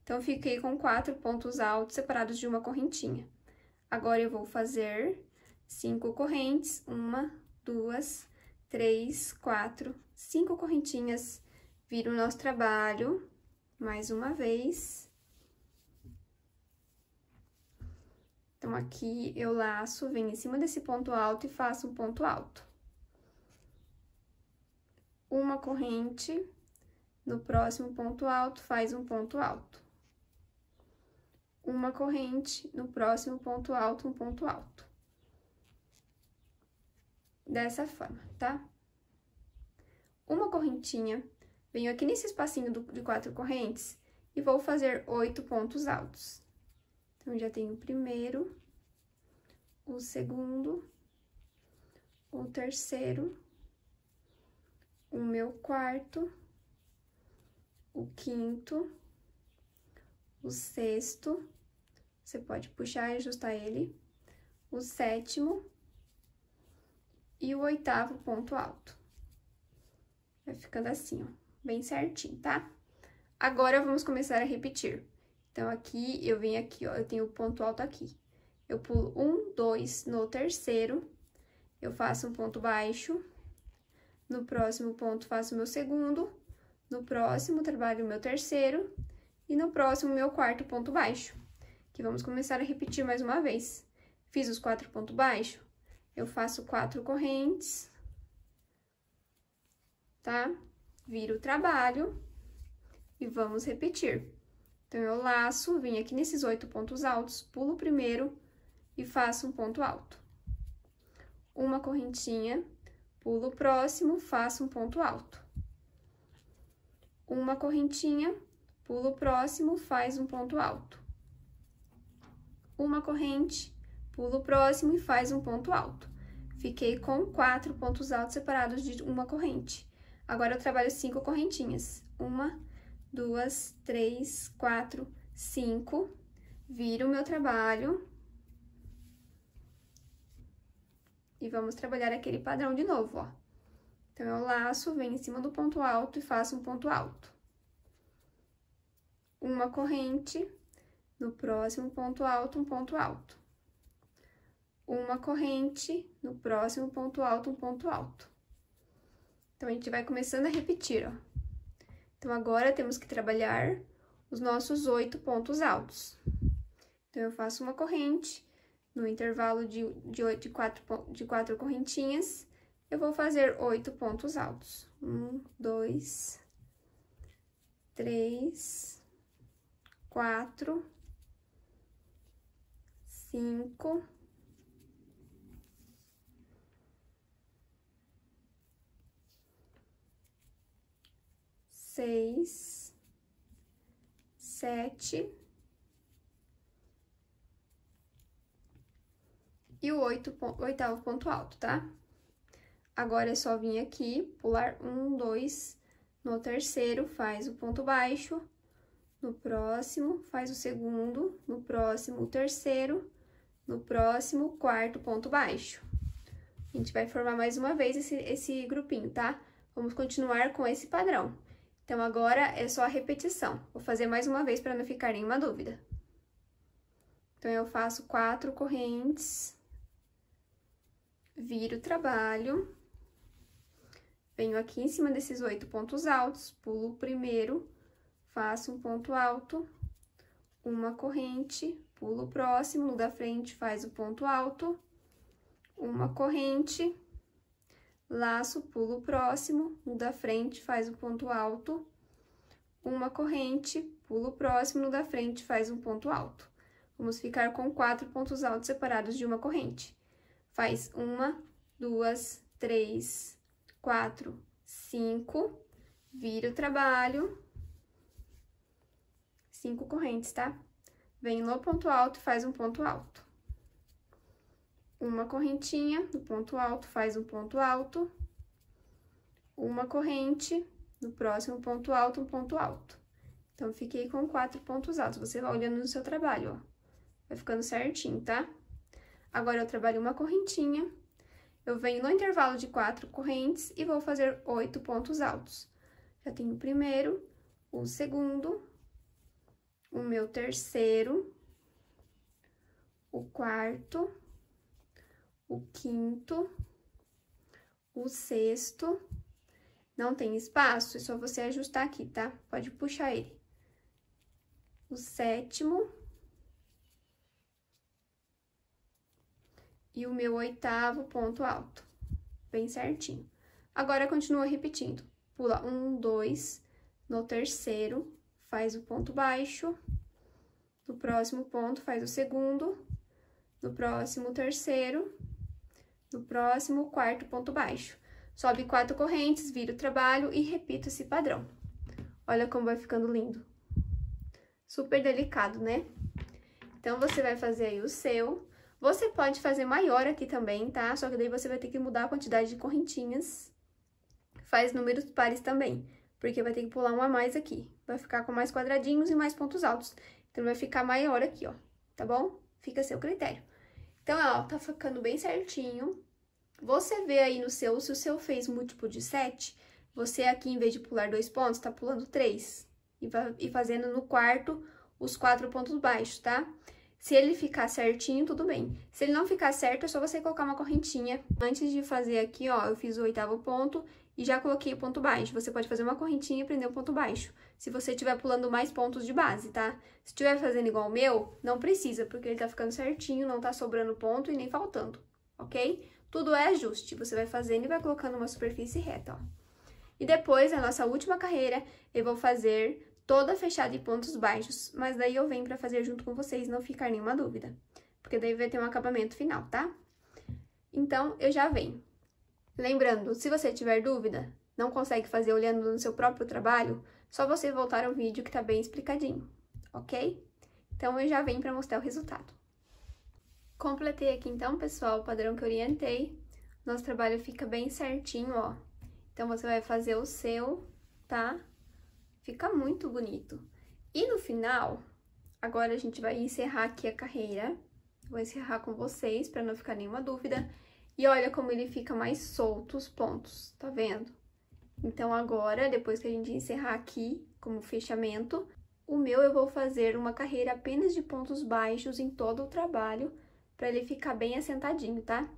Então, fiquei com quatro pontos altos separados de uma correntinha. Agora, eu vou fazer cinco correntes, uma, duas, três, quatro, cinco correntinhas, vira o nosso trabalho mais uma vez. Então, aqui eu laço, venho em cima desse ponto alto e faço um ponto alto. Uma corrente, no próximo ponto alto, faz um ponto alto. Uma corrente, no próximo ponto alto, um ponto alto. Dessa forma, tá? Uma correntinha Venho aqui nesse espacinho do, de quatro correntes e vou fazer oito pontos altos. Então, já tenho o primeiro, o segundo, o terceiro, o meu quarto, o quinto, o sexto, você pode puxar e ajustar ele, o sétimo e o oitavo ponto alto. Vai ficando assim, ó bem certinho, tá? Agora, vamos começar a repetir. Então, aqui, eu venho aqui, ó, eu tenho o ponto alto aqui. Eu pulo um, dois no terceiro, eu faço um ponto baixo, no próximo ponto faço o meu segundo, no próximo trabalho o meu terceiro e no próximo meu quarto ponto baixo. Que vamos começar a repetir mais uma vez. Fiz os quatro pontos baixos, eu faço quatro correntes, tá? viro o trabalho e vamos repetir. Então, eu laço, vim aqui nesses oito pontos altos, pulo o primeiro e faço um ponto alto. Uma correntinha, pulo o próximo, faço um ponto alto. Uma correntinha, pulo o próximo, faz um ponto alto. Uma corrente, pulo o próximo e faz um ponto alto. Fiquei com quatro pontos altos separados de uma corrente. Agora, eu trabalho cinco correntinhas. Uma, duas, três, quatro, cinco. Viro o meu trabalho. E vamos trabalhar aquele padrão de novo, ó. Então, eu laço, venho em cima do ponto alto e faço um ponto alto. Uma corrente, no próximo ponto alto, um ponto alto. Uma corrente, no próximo ponto alto, um ponto alto então, a gente vai começando a repetir, ó. Então, agora temos que trabalhar os nossos oito pontos altos. Então, eu faço uma corrente, no intervalo de, de, oito de, quatro, de quatro correntinhas, eu vou fazer oito pontos altos. Um, dois, três, quatro, cinco, seis, sete. E o oito, oitavo ponto alto, tá? Agora, é só vir aqui, pular um, dois, no terceiro faz o ponto baixo, no próximo faz o segundo, no próximo o terceiro, no próximo o quarto ponto baixo. A gente vai formar mais uma vez esse, esse grupinho, tá? Vamos continuar com esse padrão. Então, agora é só a repetição. Vou fazer mais uma vez para não ficar nenhuma dúvida. Então, eu faço quatro correntes, viro o trabalho, venho aqui em cima desses oito pontos altos, pulo o primeiro, faço um ponto alto, uma corrente, pulo o próximo, no da frente faz o ponto alto, uma corrente, laço, pulo próximo, no da frente faz um ponto alto, uma corrente, pulo próximo, no da frente faz um ponto alto. Vamos ficar com quatro pontos altos separados de uma corrente. Faz uma, duas, três, quatro, cinco, vira o trabalho, cinco correntes, tá? Vem no ponto alto, faz um ponto alto uma correntinha no ponto alto, faz um ponto alto, uma corrente, no próximo ponto alto, um ponto alto. Então, fiquei com quatro pontos altos. Você vai olhando no seu trabalho, ó. Vai ficando certinho, tá? Agora, eu trabalho uma correntinha. Eu venho no intervalo de quatro correntes e vou fazer oito pontos altos. Já tenho o primeiro, o segundo, o meu terceiro, o quarto o quinto, o sexto. Não tem espaço, é só você ajustar aqui, tá? Pode puxar ele. O sétimo. E o meu oitavo ponto alto. Bem certinho. Agora, continua repetindo. Pula um, dois, no terceiro, faz o ponto baixo. No próximo ponto, faz o segundo. No próximo, terceiro próximo, quarto ponto baixo. Sobe quatro correntes, vira o trabalho e repito esse padrão. Olha como vai ficando lindo. Super delicado, né? Então, você vai fazer aí o seu. Você pode fazer maior aqui também, tá? Só que daí você vai ter que mudar a quantidade de correntinhas. Faz números pares também, porque vai ter que pular um a mais aqui. Vai ficar com mais quadradinhos e mais pontos altos. Então, vai ficar maior aqui, ó, tá bom? Fica a seu critério. Então, ó, tá ficando bem certinho. Você vê aí no seu, se o seu fez múltiplo de 7, você aqui, em vez de pular dois pontos, tá pulando três. E, e fazendo no quarto os quatro pontos baixos, tá? Se ele ficar certinho, tudo bem. Se ele não ficar certo, é só você colocar uma correntinha. Antes de fazer aqui, ó, eu fiz o oitavo ponto e já coloquei o ponto baixo. Você pode fazer uma correntinha e prender o ponto baixo. Se você estiver pulando mais pontos de base, tá? Se estiver fazendo igual o meu, não precisa, porque ele tá ficando certinho, não tá sobrando ponto e nem faltando, ok? Tudo é ajuste, você vai fazendo e vai colocando uma superfície reta, ó. E depois, a nossa última carreira, eu vou fazer toda fechada em pontos baixos, mas daí eu venho pra fazer junto com vocês, não ficar nenhuma dúvida. Porque daí vai ter um acabamento final, tá? Então, eu já venho. Lembrando, se você tiver dúvida, não consegue fazer olhando no seu próprio trabalho, só você voltar ao vídeo que tá bem explicadinho, ok? Então, eu já venho pra mostrar o resultado. Completei aqui então, pessoal, o padrão que orientei. Nosso trabalho fica bem certinho, ó. Então, você vai fazer o seu, tá? Fica muito bonito. E no final, agora a gente vai encerrar aqui a carreira. Vou encerrar com vocês, para não ficar nenhuma dúvida. E olha como ele fica mais solto os pontos, tá vendo? Então, agora, depois que a gente encerrar aqui, como fechamento, o meu eu vou fazer uma carreira apenas de pontos baixos em todo o trabalho, pra ele ficar bem assentadinho, tá?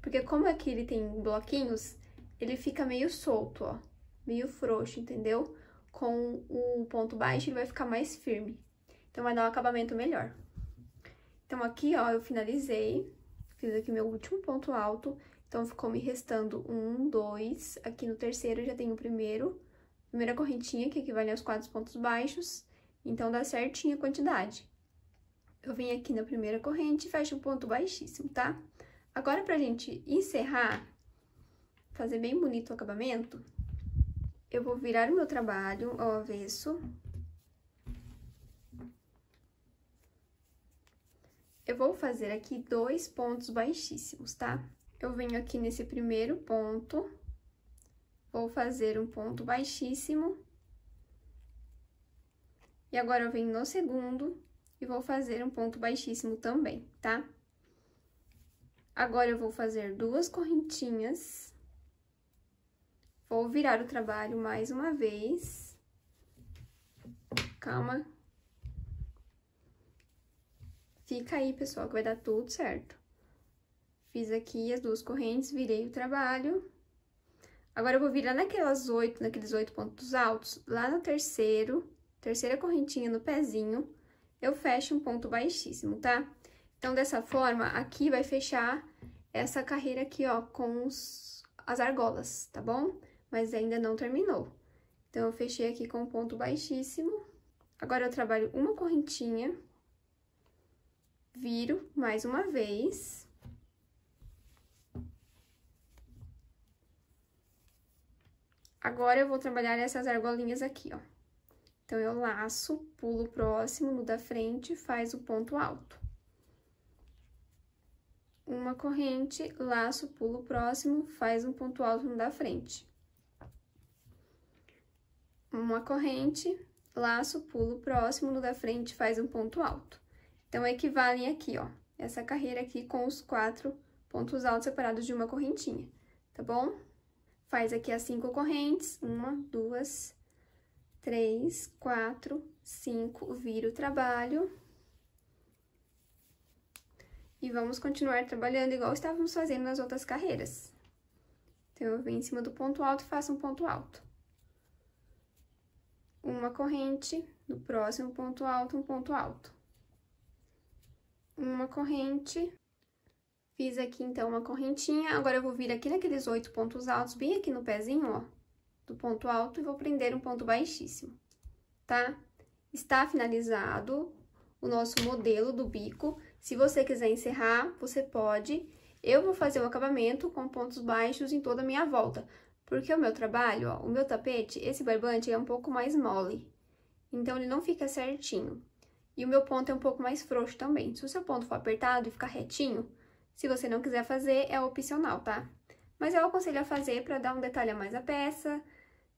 Porque como aqui ele tem bloquinhos, ele fica meio solto, ó, meio frouxo, entendeu? Com o ponto baixo ele vai ficar mais firme, então vai dar um acabamento melhor. Então aqui, ó, eu finalizei, fiz aqui meu último ponto alto, então ficou me restando um, dois, aqui no terceiro já tenho o primeiro, primeira correntinha que equivale aos quatro pontos baixos, então dá certinha a quantidade eu venho aqui na primeira corrente e fecho um ponto baixíssimo, tá? Agora, pra gente encerrar, fazer bem bonito o acabamento, eu vou virar o meu trabalho ao avesso. Eu vou fazer aqui dois pontos baixíssimos, tá? Eu venho aqui nesse primeiro ponto, vou fazer um ponto baixíssimo. E agora, eu venho no segundo e vou fazer um ponto baixíssimo também, tá? Agora, eu vou fazer duas correntinhas. Vou virar o trabalho mais uma vez. Calma. Fica aí, pessoal, que vai dar tudo certo. Fiz aqui as duas correntes, virei o trabalho. Agora, eu vou virar naquelas oito, naqueles oito pontos altos, lá no terceiro, terceira correntinha no pezinho, eu fecho um ponto baixíssimo, tá? Então, dessa forma, aqui vai fechar essa carreira aqui, ó, com os, as argolas, tá bom? Mas ainda não terminou. Então, eu fechei aqui com um ponto baixíssimo. Agora, eu trabalho uma correntinha, viro mais uma vez... Agora, eu vou trabalhar essas argolinhas aqui, ó. Então, eu laço, pulo o próximo no da frente, faz o ponto alto. Uma corrente, laço, pulo o próximo, faz um ponto alto no da frente. Uma corrente, laço, pulo o próximo no da frente, faz um ponto alto. Então, equivalem aqui, ó, essa carreira aqui com os quatro pontos altos separados de uma correntinha, tá bom? Faz aqui as cinco correntes, uma, duas, três três, quatro, cinco, vira o trabalho. E vamos continuar trabalhando igual estávamos fazendo nas outras carreiras. Então, eu venho em cima do ponto alto, e faço um ponto alto. Uma corrente, no próximo ponto alto, um ponto alto. Uma corrente. Fiz aqui, então, uma correntinha. Agora, eu vou vir aqui naqueles oito pontos altos, bem aqui no pezinho, ó do ponto alto e vou prender um ponto baixíssimo, tá? Está finalizado o nosso modelo do bico. Se você quiser encerrar, você pode. Eu vou fazer o acabamento com pontos baixos em toda a minha volta, porque o meu trabalho, ó, o meu tapete, esse barbante é um pouco mais mole, então ele não fica certinho. E o meu ponto é um pouco mais frouxo também. Se o seu ponto for apertado e ficar retinho, se você não quiser fazer, é opcional, tá? Mas eu aconselho a fazer para dar um detalhe a mais à peça,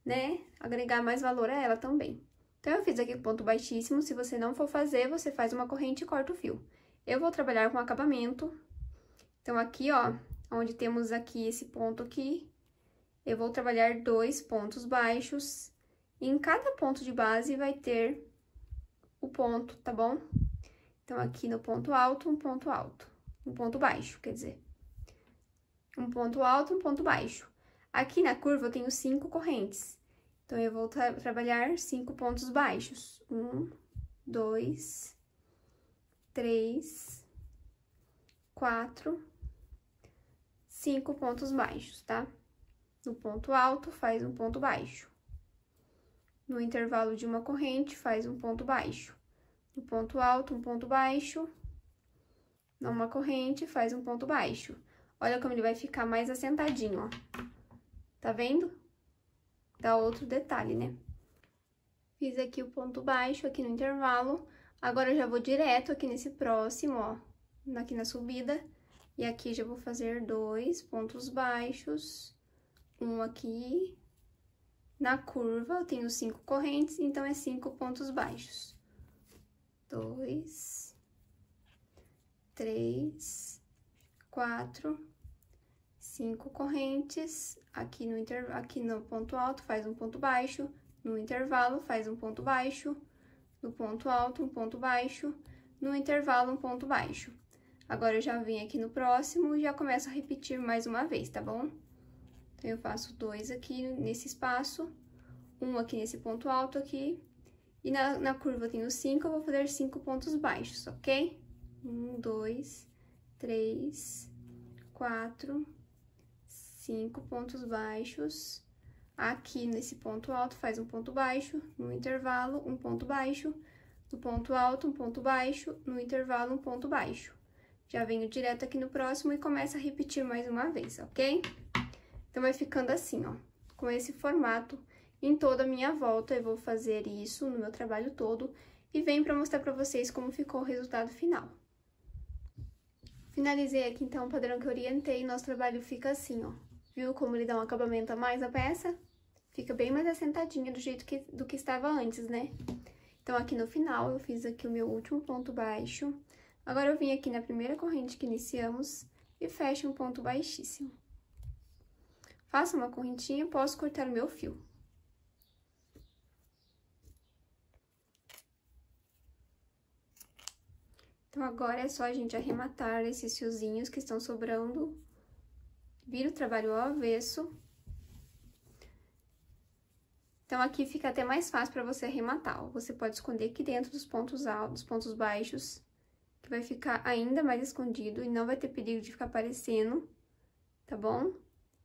né, agregar mais valor a ela também. Então, eu fiz aqui o ponto baixíssimo, se você não for fazer, você faz uma corrente e corta o fio. Eu vou trabalhar com acabamento, então aqui, ó, onde temos aqui esse ponto aqui, eu vou trabalhar dois pontos baixos, e em cada ponto de base vai ter o ponto, tá bom? Então, aqui no ponto alto, um ponto alto, um ponto baixo, quer dizer, um ponto alto, um ponto baixo. Aqui na curva eu tenho cinco correntes, então eu vou tra trabalhar cinco pontos baixos. Um, dois, três, quatro, cinco pontos baixos, tá? No ponto alto, faz um ponto baixo. No intervalo de uma corrente, faz um ponto baixo. No ponto alto, um ponto baixo. Numa corrente, faz um ponto baixo. Olha como ele vai ficar mais assentadinho, ó. Tá vendo? Dá outro detalhe, né? Fiz aqui o ponto baixo, aqui no intervalo. Agora, eu já vou direto aqui nesse próximo, ó, aqui na subida. E aqui, já vou fazer dois pontos baixos. Um aqui. Na curva, eu tenho cinco correntes, então, é cinco pontos baixos. Dois. Três. Quatro cinco correntes, aqui no, aqui no ponto alto faz um ponto baixo, no intervalo faz um ponto baixo, no ponto alto um ponto baixo, no intervalo um ponto baixo. Agora, eu já vim aqui no próximo e já começo a repetir mais uma vez, tá bom? Então, eu faço dois aqui nesse espaço, um aqui nesse ponto alto aqui, e na, na curva eu tenho cinco, eu vou fazer cinco pontos baixos, ok? Um, dois, três, quatro, cinco pontos baixos. Aqui nesse ponto alto, faz um ponto baixo, no intervalo, um ponto baixo, no ponto alto, um ponto baixo, no intervalo, um ponto baixo. Já venho direto aqui no próximo e começa a repetir mais uma vez, ok? Então, vai ficando assim, ó, com esse formato em toda a minha volta. Eu vou fazer isso no meu trabalho todo e venho para mostrar para vocês como ficou o resultado final. Finalizei aqui, então, o padrão que orientei. Nosso trabalho fica assim, ó. Viu como ele dá um acabamento a mais a peça? Fica bem mais assentadinha do jeito que, do que estava antes, né? Então, aqui no final, eu fiz aqui o meu último ponto baixo. Agora, eu vim aqui na primeira corrente que iniciamos e fecho um ponto baixíssimo. Faço uma correntinha e posso cortar o meu fio. Então, agora é só a gente arrematar esses fiozinhos que estão sobrando vira o trabalho ao avesso. Então, aqui fica até mais fácil para você arrematar, ó. Você pode esconder aqui dentro dos pontos altos, pontos baixos, que vai ficar ainda mais escondido e não vai ter perigo de ficar aparecendo, tá bom?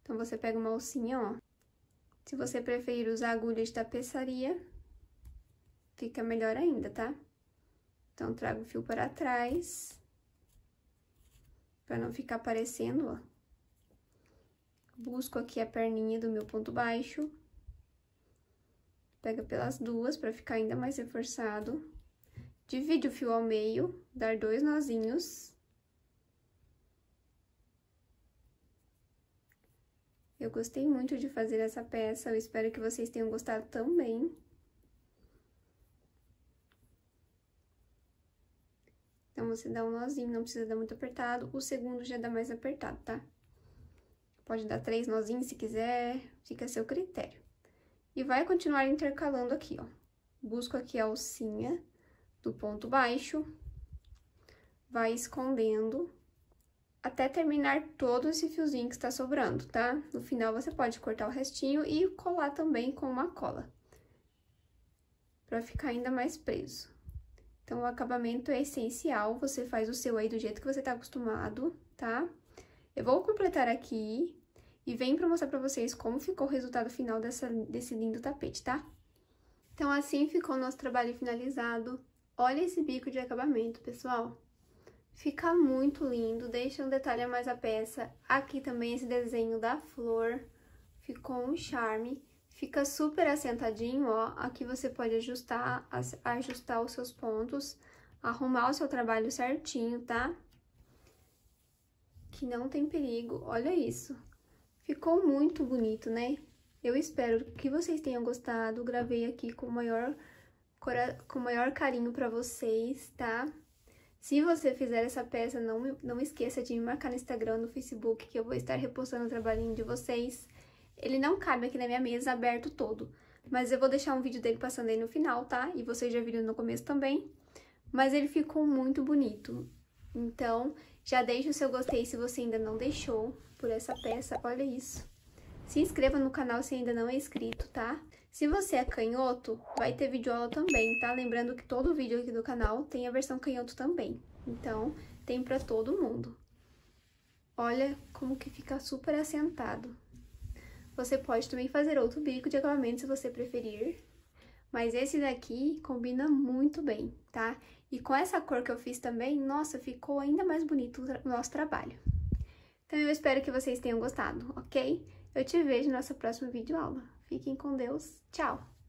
Então, você pega uma alcinha, ó. Se você preferir usar agulha de tapeçaria, fica melhor ainda, tá? Então, trago o fio para trás, para não ficar aparecendo, ó busco aqui a perninha do meu ponto baixo. Pega pelas duas para ficar ainda mais reforçado. Divide o fio ao meio, dar dois nozinhos. Eu gostei muito de fazer essa peça, eu espero que vocês tenham gostado também. Então, você dá um nozinho, não precisa dar muito apertado. O segundo já dá mais apertado, tá? Pode dar três nozinhos se quiser, fica a seu critério. E vai continuar intercalando aqui, ó. Busco aqui a alcinha do ponto baixo, vai escondendo até terminar todo esse fiozinho que está sobrando, tá? No final, você pode cortar o restinho e colar também com uma cola, para ficar ainda mais preso. Então, o acabamento é essencial, você faz o seu aí do jeito que você está acostumado, tá? Eu vou completar aqui e venho para mostrar para vocês como ficou o resultado final dessa, desse lindo tapete, tá? Então, assim ficou o nosso trabalho finalizado. Olha esse bico de acabamento, pessoal. Fica muito lindo, deixa um detalhe a mais a peça. Aqui também esse desenho da flor, ficou um charme. Fica super assentadinho, ó. Aqui você pode ajustar, ajustar os seus pontos, arrumar o seu trabalho certinho, tá? Que não tem perigo, olha isso. Ficou muito bonito, né? Eu espero que vocês tenham gostado. Gravei aqui com o maior, com o maior carinho para vocês, tá? Se você fizer essa peça, não, não esqueça de me marcar no Instagram, no Facebook, que eu vou estar repostando o trabalhinho de vocês. Ele não cabe aqui na minha mesa aberto todo, mas eu vou deixar um vídeo dele passando aí no final, tá? E vocês já viram no começo também. Mas ele ficou muito bonito. Então, já deixa o seu gostei se você ainda não deixou por essa peça, olha isso. Se inscreva no canal se ainda não é inscrito, tá? Se você é canhoto, vai ter videoaula também, tá? Lembrando que todo vídeo aqui do canal tem a versão canhoto também. Então, tem pra todo mundo. Olha como que fica super assentado. Você pode também fazer outro bico de acabamento se você preferir. Mas esse daqui combina muito bem, tá? E com essa cor que eu fiz também, nossa, ficou ainda mais bonito o nosso trabalho. Então, eu espero que vocês tenham gostado, ok? Eu te vejo no nosso próximo vídeo aula. Fiquem com Deus. Tchau!